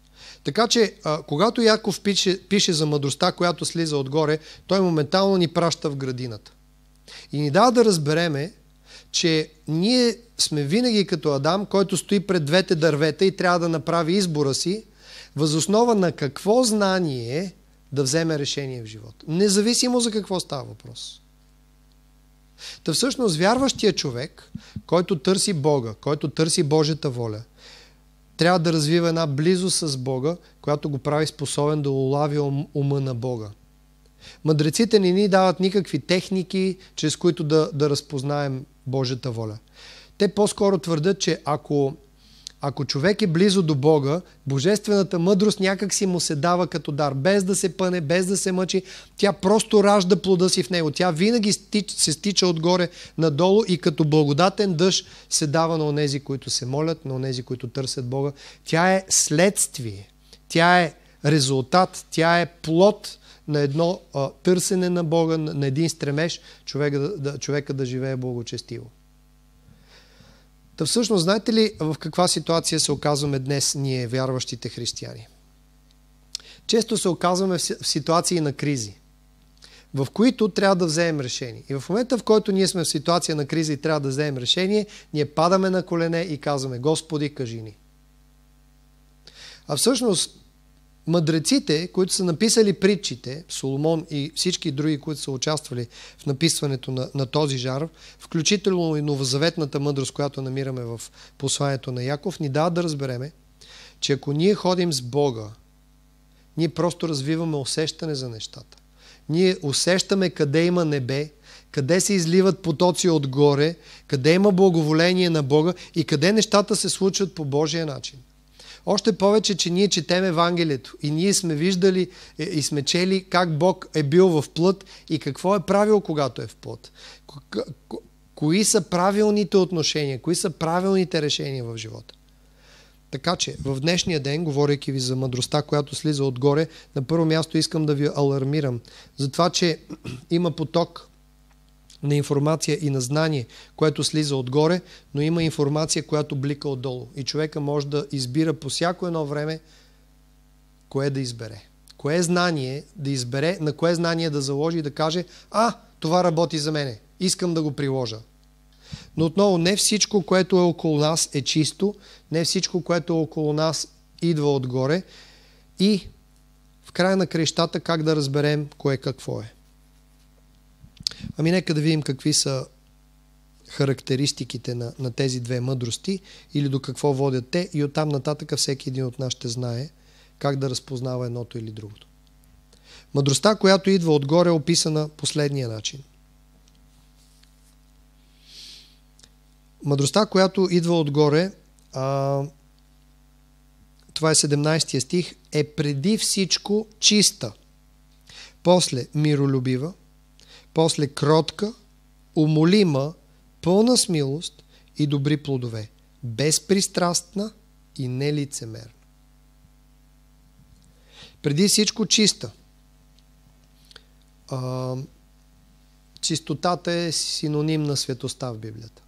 Така че, а, когато Яков пише, пише за мъдростта, която слиза отгоре, той моментално ни праща в градината. И ни дава да разбереме, че ние сме винаги като Адам, който стои пред двете дървета и трябва да направи избора си, възоснова на какво знание да вземе решение в живота. Независимо за какво става въпрос. Та всъщност вярващия човек, който търси Бога, който търси Божията воля, трябва да развива една близост с Бога, която го прави способен да улави ума на Бога. Мъдреците не ни дават никакви техники, чрез които да, да разпознаем Божията воля. Те по-скоро твърдят, че ако ако човек е близо до Бога, божествената мъдрост някак си му се дава като дар, без да се пъне, без да се мъчи. Тя просто ражда плода си в него. Тя винаги се стича отгоре надолу и като благодатен дъжд се дава на онези, които се молят, на онези, които търсят Бога. Тя е следствие. Тя е резултат. Тя е плод на едно а, търсене на Бога, на един стремеж човека да, да, човека да живее благочестиво. Та всъщност, знаете ли в каква ситуация се оказваме днес ние, вярващите християни? Често се оказваме в ситуации на кризи, в които трябва да вземем решение. И в момента, в който ние сме в ситуация на криза и трябва да вземем решение, ние падаме на колене и казваме, Господи, кажи ни. А всъщност, мъдреците, които са написали притчите, Соломон и всички други, които са участвали в написването на, на този жар, включително и новозаветната мъдрост, която намираме в посланието на Яков, ни дава да разбереме, че ако ние ходим с Бога, ние просто развиваме усещане за нещата. Ние усещаме къде има небе, къде се изливат потоци отгоре, къде има благоволение на Бога и къде нещата се случват по Божия начин. Още повече, че ние четем Евангелието и ние сме виждали е, и сме чели как Бог е бил в плът и какво е правил, когато е в плът. Кои са правилните отношения, кои са правилните решения в живота. Така че, в днешния ден, говоряки ви за мъдростта, която слиза отгоре, на първо място искам да ви алармирам за това, че има поток на информация и на знание, което слиза отгоре, но има информация, която блика отдолу. И човека може да избира по всяко едно време кое да избере. Кое знание да избере, на кое знание да заложи и да каже, а, това работи за мене, искам да го приложа. Но отново, не всичко, което е около нас е чисто, не всичко, което е около нас идва отгоре и в края на крещата как да разберем кое какво е. Ами нека да видим какви са характеристиките на, на тези две мъдрости или до какво водят те и оттам нататък всеки един от нас ще знае как да разпознава едното или другото. Мъдростта, която идва отгоре, е описана последния начин. Мъдростта, която идва отгоре, а, това е 17 стих, е преди всичко чиста, после миролюбива, после кротка, умолима, пълна с милост и добри плодове, безпристрастна и нелицемерна. Преди всичко чиста. А, чистотата е синоним на светоста в Библията.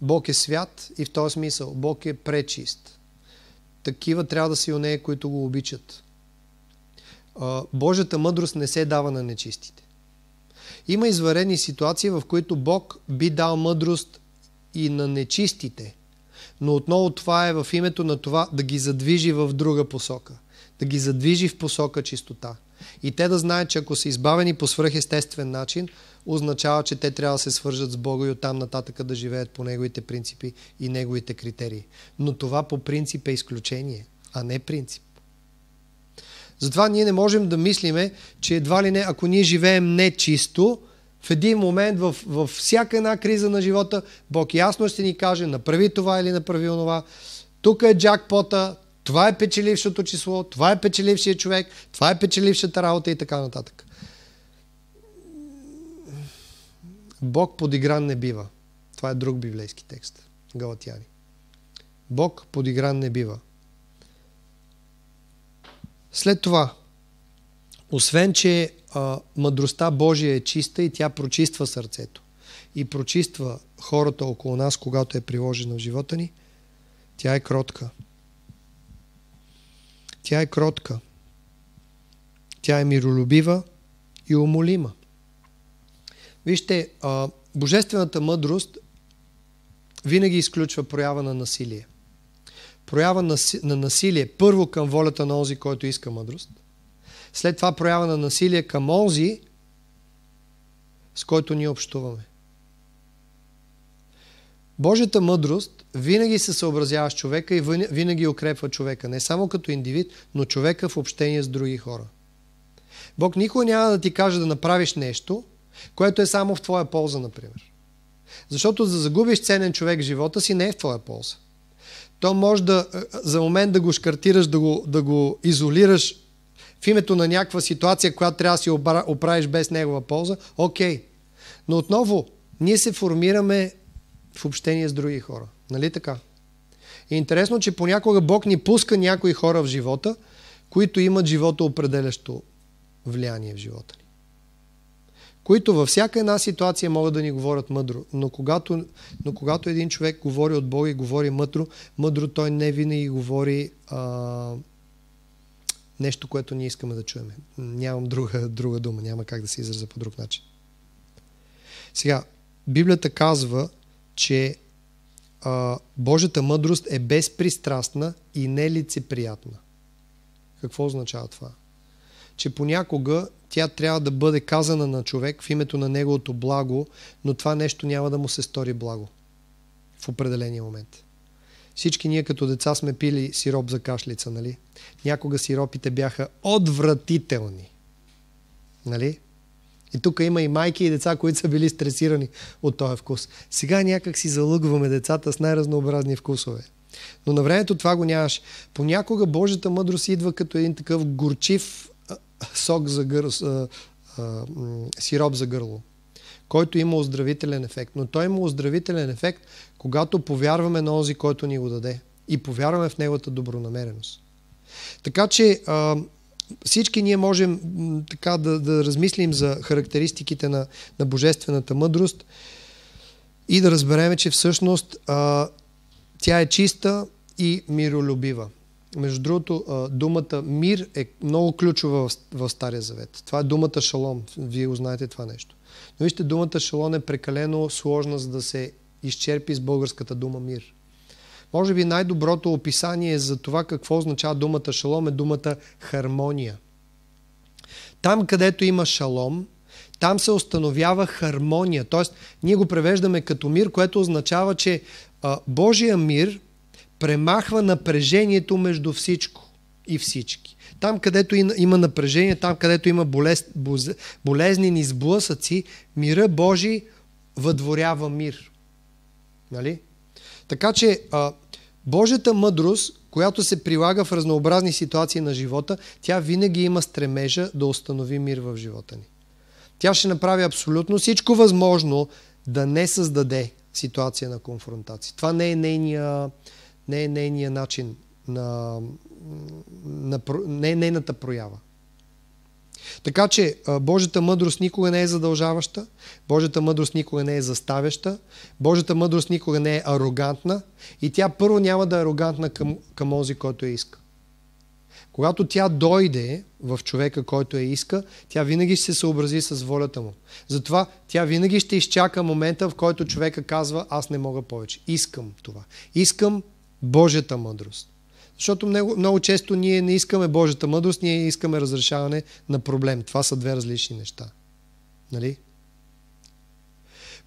Бог е свят и в този смисъл Бог е пречист. Такива трябва да са и нея, които го обичат. Божията мъдрост не се дава на нечистите. Има изварени ситуации, в които Бог би дал мъдрост и на нечистите. Но отново това е в името на това да ги задвижи в друга посока. Да ги задвижи в посока чистота. И те да знаят, че ако са избавени по свръхестествен начин, означава, че те трябва да се свържат с Бога и оттам нататъка да живеят по Неговите принципи и Неговите критерии. Но това по принцип е изключение, а не принцип. Затова ние не можем да мислиме, че едва ли не, ако ние живеем нечисто, в един момент, в, в всяка една криза на живота, Бог ясно ще ни каже, направи това или направи онова. Тук е джакпота, това е печелившото число, това е печелившия човек, това е печелившата работа и така нататък. Бог подигран не бива. Това е друг библейски текст. Галатяни. Бог подигран не бива. След това, освен, че а, мъдростта Божия е чиста и тя прочиства сърцето и прочиства хората около нас, когато е приложена в живота ни, тя е кротка. Тя е кротка. Тя е миролюбива и умолима. Вижте, а, божествената мъдрост винаги изключва проява на насилие проява на насилие първо към волята на онзи, който иска мъдрост, след това проява на насилие към онзи, с който ние общуваме. Божията мъдрост винаги се съобразява с човека и винаги укрепва човека. Не само като индивид, но човека в общение с други хора. Бог никога няма да ти каже да направиш нещо, което е само в твоя полза, например. Защото да загубиш ценен човек в живота си не е в твоя полза. То може да, е, за момент да го шкартираш, да го, да го изолираш в името на някаква ситуация, която трябва да си оправиш без негова полза, окей. Okay. Но отново, ние се формираме в общение с други хора. Нали така? И е интересно, че понякога Бог ни пуска някои хора в живота, които имат живото определящо влияние в живота ни които във всяка една ситуация могат да ни говорят мъдро. Но когато, но когато един човек говори от Бога и говори мъдро, мъдро той не винаги говори а, нещо, което ние искаме да чуем. Нямам друга, друга дума, няма как да се израза по друг начин. Сега, Библията казва, че а, Божията мъдрост е безпристрастна и нелицеприятна. Какво означава това? че понякога тя трябва да бъде казана на човек в името на неговото благо, но това нещо няма да му се стори благо в определения момент. Всички ние като деца сме пили сироп за кашлица, нали? Някога сиропите бяха отвратителни. Нали? И тук има и майки и деца, които са били стресирани от този вкус. Сега някак си залъгваме децата с най-разнообразни вкусове. Но на времето това го нямаш. Понякога Божията мъдрост идва като един такъв горчив сок за гър... сироп за гърло, който има оздравителен ефект. Но той има оздравителен ефект, когато повярваме на онзи, който ни го даде и повярваме в неговата добронамереност. Така че всички ние можем така да, да размислим за характеристиките на, на божествената мъдрост и да разбереме, че всъщност тя е чиста и миролюбива. Между другото, думата мир е много ключова в Стария Завет. Това е думата шалом. Вие узнаете това нещо. Но вижте, думата шалом е прекалено сложна, за да се изчерпи с българската дума мир. Може би най-доброто описание за това какво означава думата шалом е думата хармония. Там, където има шалом, там се установява хармония. Тоест, ние го превеждаме като мир, което означава, че Божия мир премахва напрежението между всичко и всички. Там, където има напрежение, там, където има болез, болезнени сблъсъци, мира Божий въдворява мир. Нали? Така че а, Божията мъдрост, която се прилага в разнообразни ситуации на живота, тя винаги има стремежа да установи мир в живота ни. Тя ще направи абсолютно всичко възможно да не създаде ситуация на конфронтация. Това не е нейния не е нейният начин на, на, не е нейната проява. Така че Божията мъдрост никога не е задължаваща, Божията мъдрост никога не е заставяща, Божията мъдрост никога не е арогантна и тя първо няма да е арогантна към, към онзи, който я иска. Когато тя дойде в човека, който я иска, тя винаги ще се съобрази с волята му. Затова тя винаги ще изчака момента, в който човека казва, аз не мога повече. Искам това. Искам Божията мъдрост. Защото много, много често ние не искаме Божията мъдрост, ние искаме разрешаване на проблем. Това са две различни неща. Нали?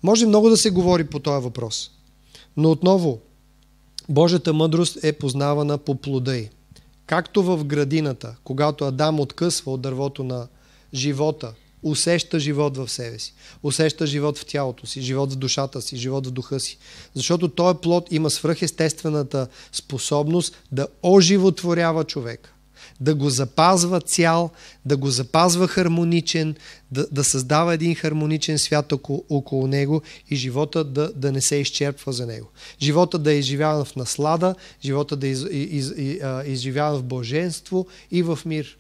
Може много да се говори по този въпрос. Но отново, Божията мъдрост е познавана по плода й. Както в градината, когато Адам откъсва от дървото на живота усеща живот в себе си. Усеща живот в тялото си, живот в душата си, живот в духа си. Защото този плод има свръхестествената способност да оживотворява човека. Да го запазва цял, да го запазва хармоничен, да, да създава един хармоничен свят около, около него и живота да, да не се изчерпва за него. Живота да е изживяван в наслада, живота да е из, из, из, из, изживяван в блаженство и в мир.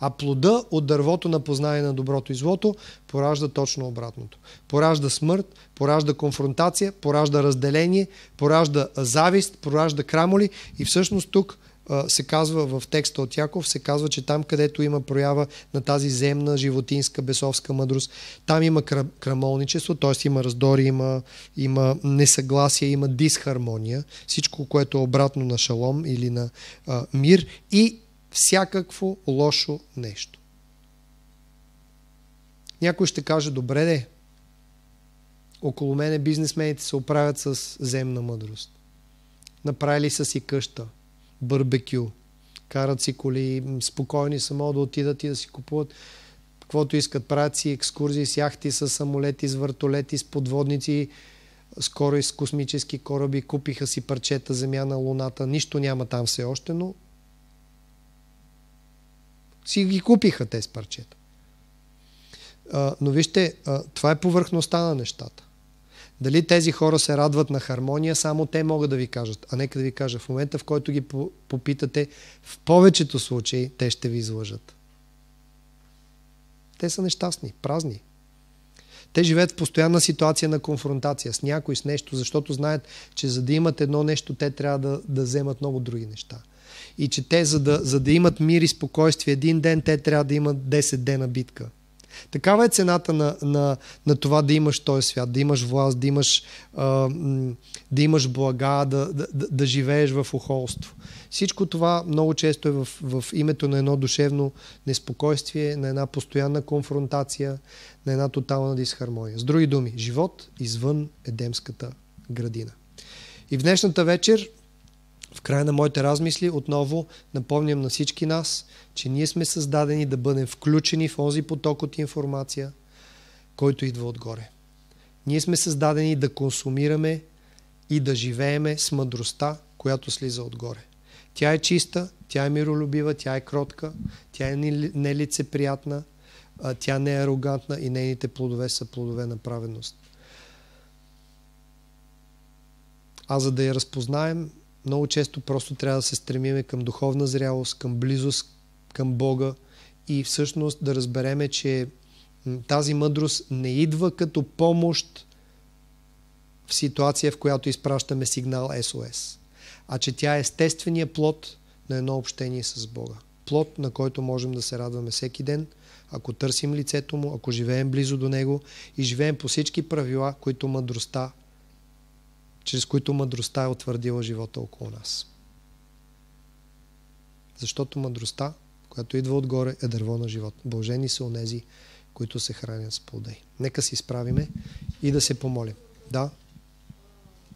А плода от дървото на познание на доброто и злото поражда точно обратното. Поражда смърт, поражда конфронтация, поражда разделение, поражда завист, поражда крамоли и всъщност тук се казва в текста от Яков, се казва, че там, където има проява на тази земна, животинска, бесовска мъдрост, там има крамолничество, т.е. има раздори, има, има несъгласие, има дисхармония, всичко, което е обратно на шалом или на а, мир и всякакво лошо нещо. Някой ще каже, добре де, около мене бизнесмените се оправят с земна мъдрост. Направили са си къща, барбекю, карат си коли, спокойни са, могат да отидат и да си купуват каквото искат, правят си екскурзии с яхти, с самолети, с въртолети, с подводници, скоро и с космически кораби, купиха си парчета земя на Луната. Нищо няма там все още, но си ги купиха тези парчета. но вижте, това е повърхността на нещата. Дали тези хора се радват на хармония, само те могат да ви кажат. А нека да ви кажа, в момента в който ги попитате, в повечето случаи те ще ви излъжат. Те са нещастни, празни. Те живеят в постоянна ситуация на конфронтация с някой, с нещо, защото знаят, че за да имат едно нещо, те трябва да, да вземат много други неща. И че те, за да, за да имат мир и спокойствие един ден, те трябва да имат 10 дена битка. Такава е цената на, на, на това да имаш този свят, да имаш власт, да имаш, а, да имаш блага, да, да, да живееш в охолство. Всичко това много често е в, в името на едно душевно неспокойствие, на една постоянна конфронтация, на една тотална дисхармония. С други думи, живот извън Едемската градина. И в днешната вечер в края на моите размисли отново напомням на всички нас, че ние сме създадени да бъдем включени в този поток от информация, който идва отгоре. Ние сме създадени да консумираме и да живееме с мъдростта, която слиза отгоре. Тя е чиста, тя е миролюбива, тя е кротка, тя е нелицеприятна, тя не е арогантна и нейните плодове са плодове на праведност. А за да я разпознаем, много често просто трябва да се стремиме към духовна зрялост, към близост към Бога и всъщност да разбереме, че тази мъдрост не идва като помощ в ситуация, в която изпращаме сигнал СОС, а че тя е естествения плод на едно общение с Бога. Плод, на който можем да се радваме всеки ден, ако търсим лицето му, ако живеем близо до него и живеем по всички правила, които мъдростта чрез които мъдростта е утвърдила живота около нас. Защото мъдростта, която идва отгоре, е дърво на живот. Блажени са онези, които се хранят с плодей. Нека се изправиме и да се помолим. Да?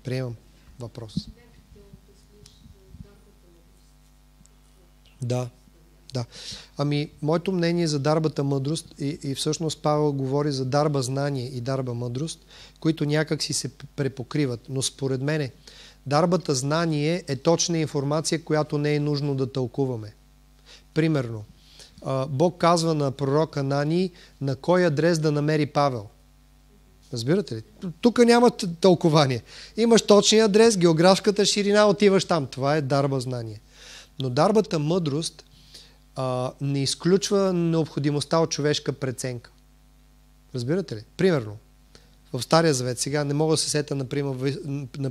Приемам въпрос. Да. Да. Ами, моето мнение за дарбата мъдрост и, и всъщност Павел говори за дарба знание и дарба мъдрост, които някак си се препокриват. Но според мене, дарбата знание е точна информация, която не е нужно да тълкуваме. Примерно, Бог казва на пророка Нани на кой адрес да намери Павел. Разбирате ли? Тук няма тълкование. Имаш точния адрес, географската ширина, отиваш там. Това е дарба знание. Но дарбата мъдрост а, не изключва необходимостта от човешка преценка. Разбирате ли? Примерно, в Стария Завет, сега не мога да се сета на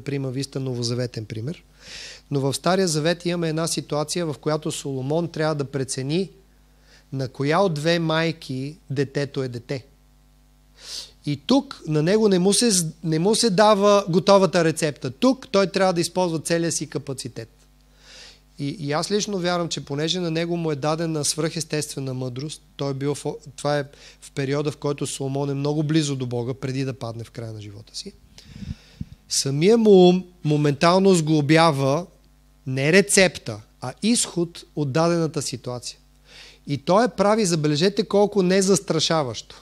прима, виста новозаветен пример, но в Стария Завет имаме една ситуация, в която Соломон трябва да прецени на коя от две майки детето е дете. И тук на него не му, се, не му се дава готовата рецепта. Тук той трябва да използва целия си капацитет. И, и аз лично вярвам, че понеже на него му е дадена свръхестествена мъдрост, той е бил в, това е в периода, в който Соломон е много близо до Бога, преди да падне в края на живота си, самия му ум моментално сглобява не рецепта, а изход от дадената ситуация. И той е прави, забележете колко не застрашаващо.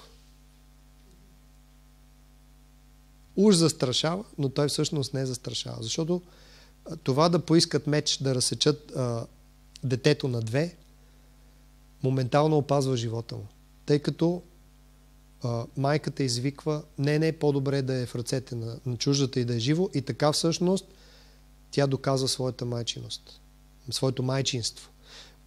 Уж застрашава, но той всъщност не застрашава. Защото това да поискат меч да разсечат а, детето на две, моментално опазва живота му. Тъй като а, майката извиква, не, не, по-добре да е в ръцете на, на чуждата и да е живо. И така всъщност тя доказва своята майчиност, своето майчинство.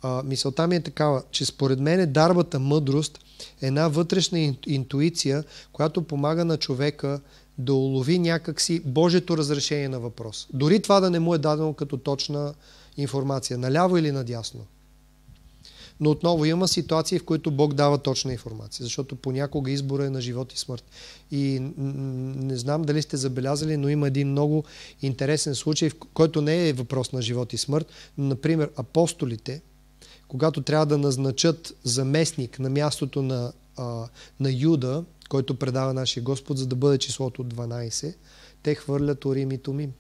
А, мисълта ми е такава, че според мен е дарбата мъдрост една вътрешна интуиция, която помага на човека да улови някакси Божието разрешение на въпрос. Дори това да не му е дадено като точна информация, наляво или надясно. Но отново има ситуации, в които Бог дава точна информация, защото понякога избора е на живот и смърт. И не знам дали сте забелязали, но има един много интересен случай, в който не е въпрос на живот и смърт. Например, апостолите, когато трябва да назначат заместник на мястото на, а, на Юда, който предава нашия Господ, за да бъде числото 12, те хвърлят Орим и Томим.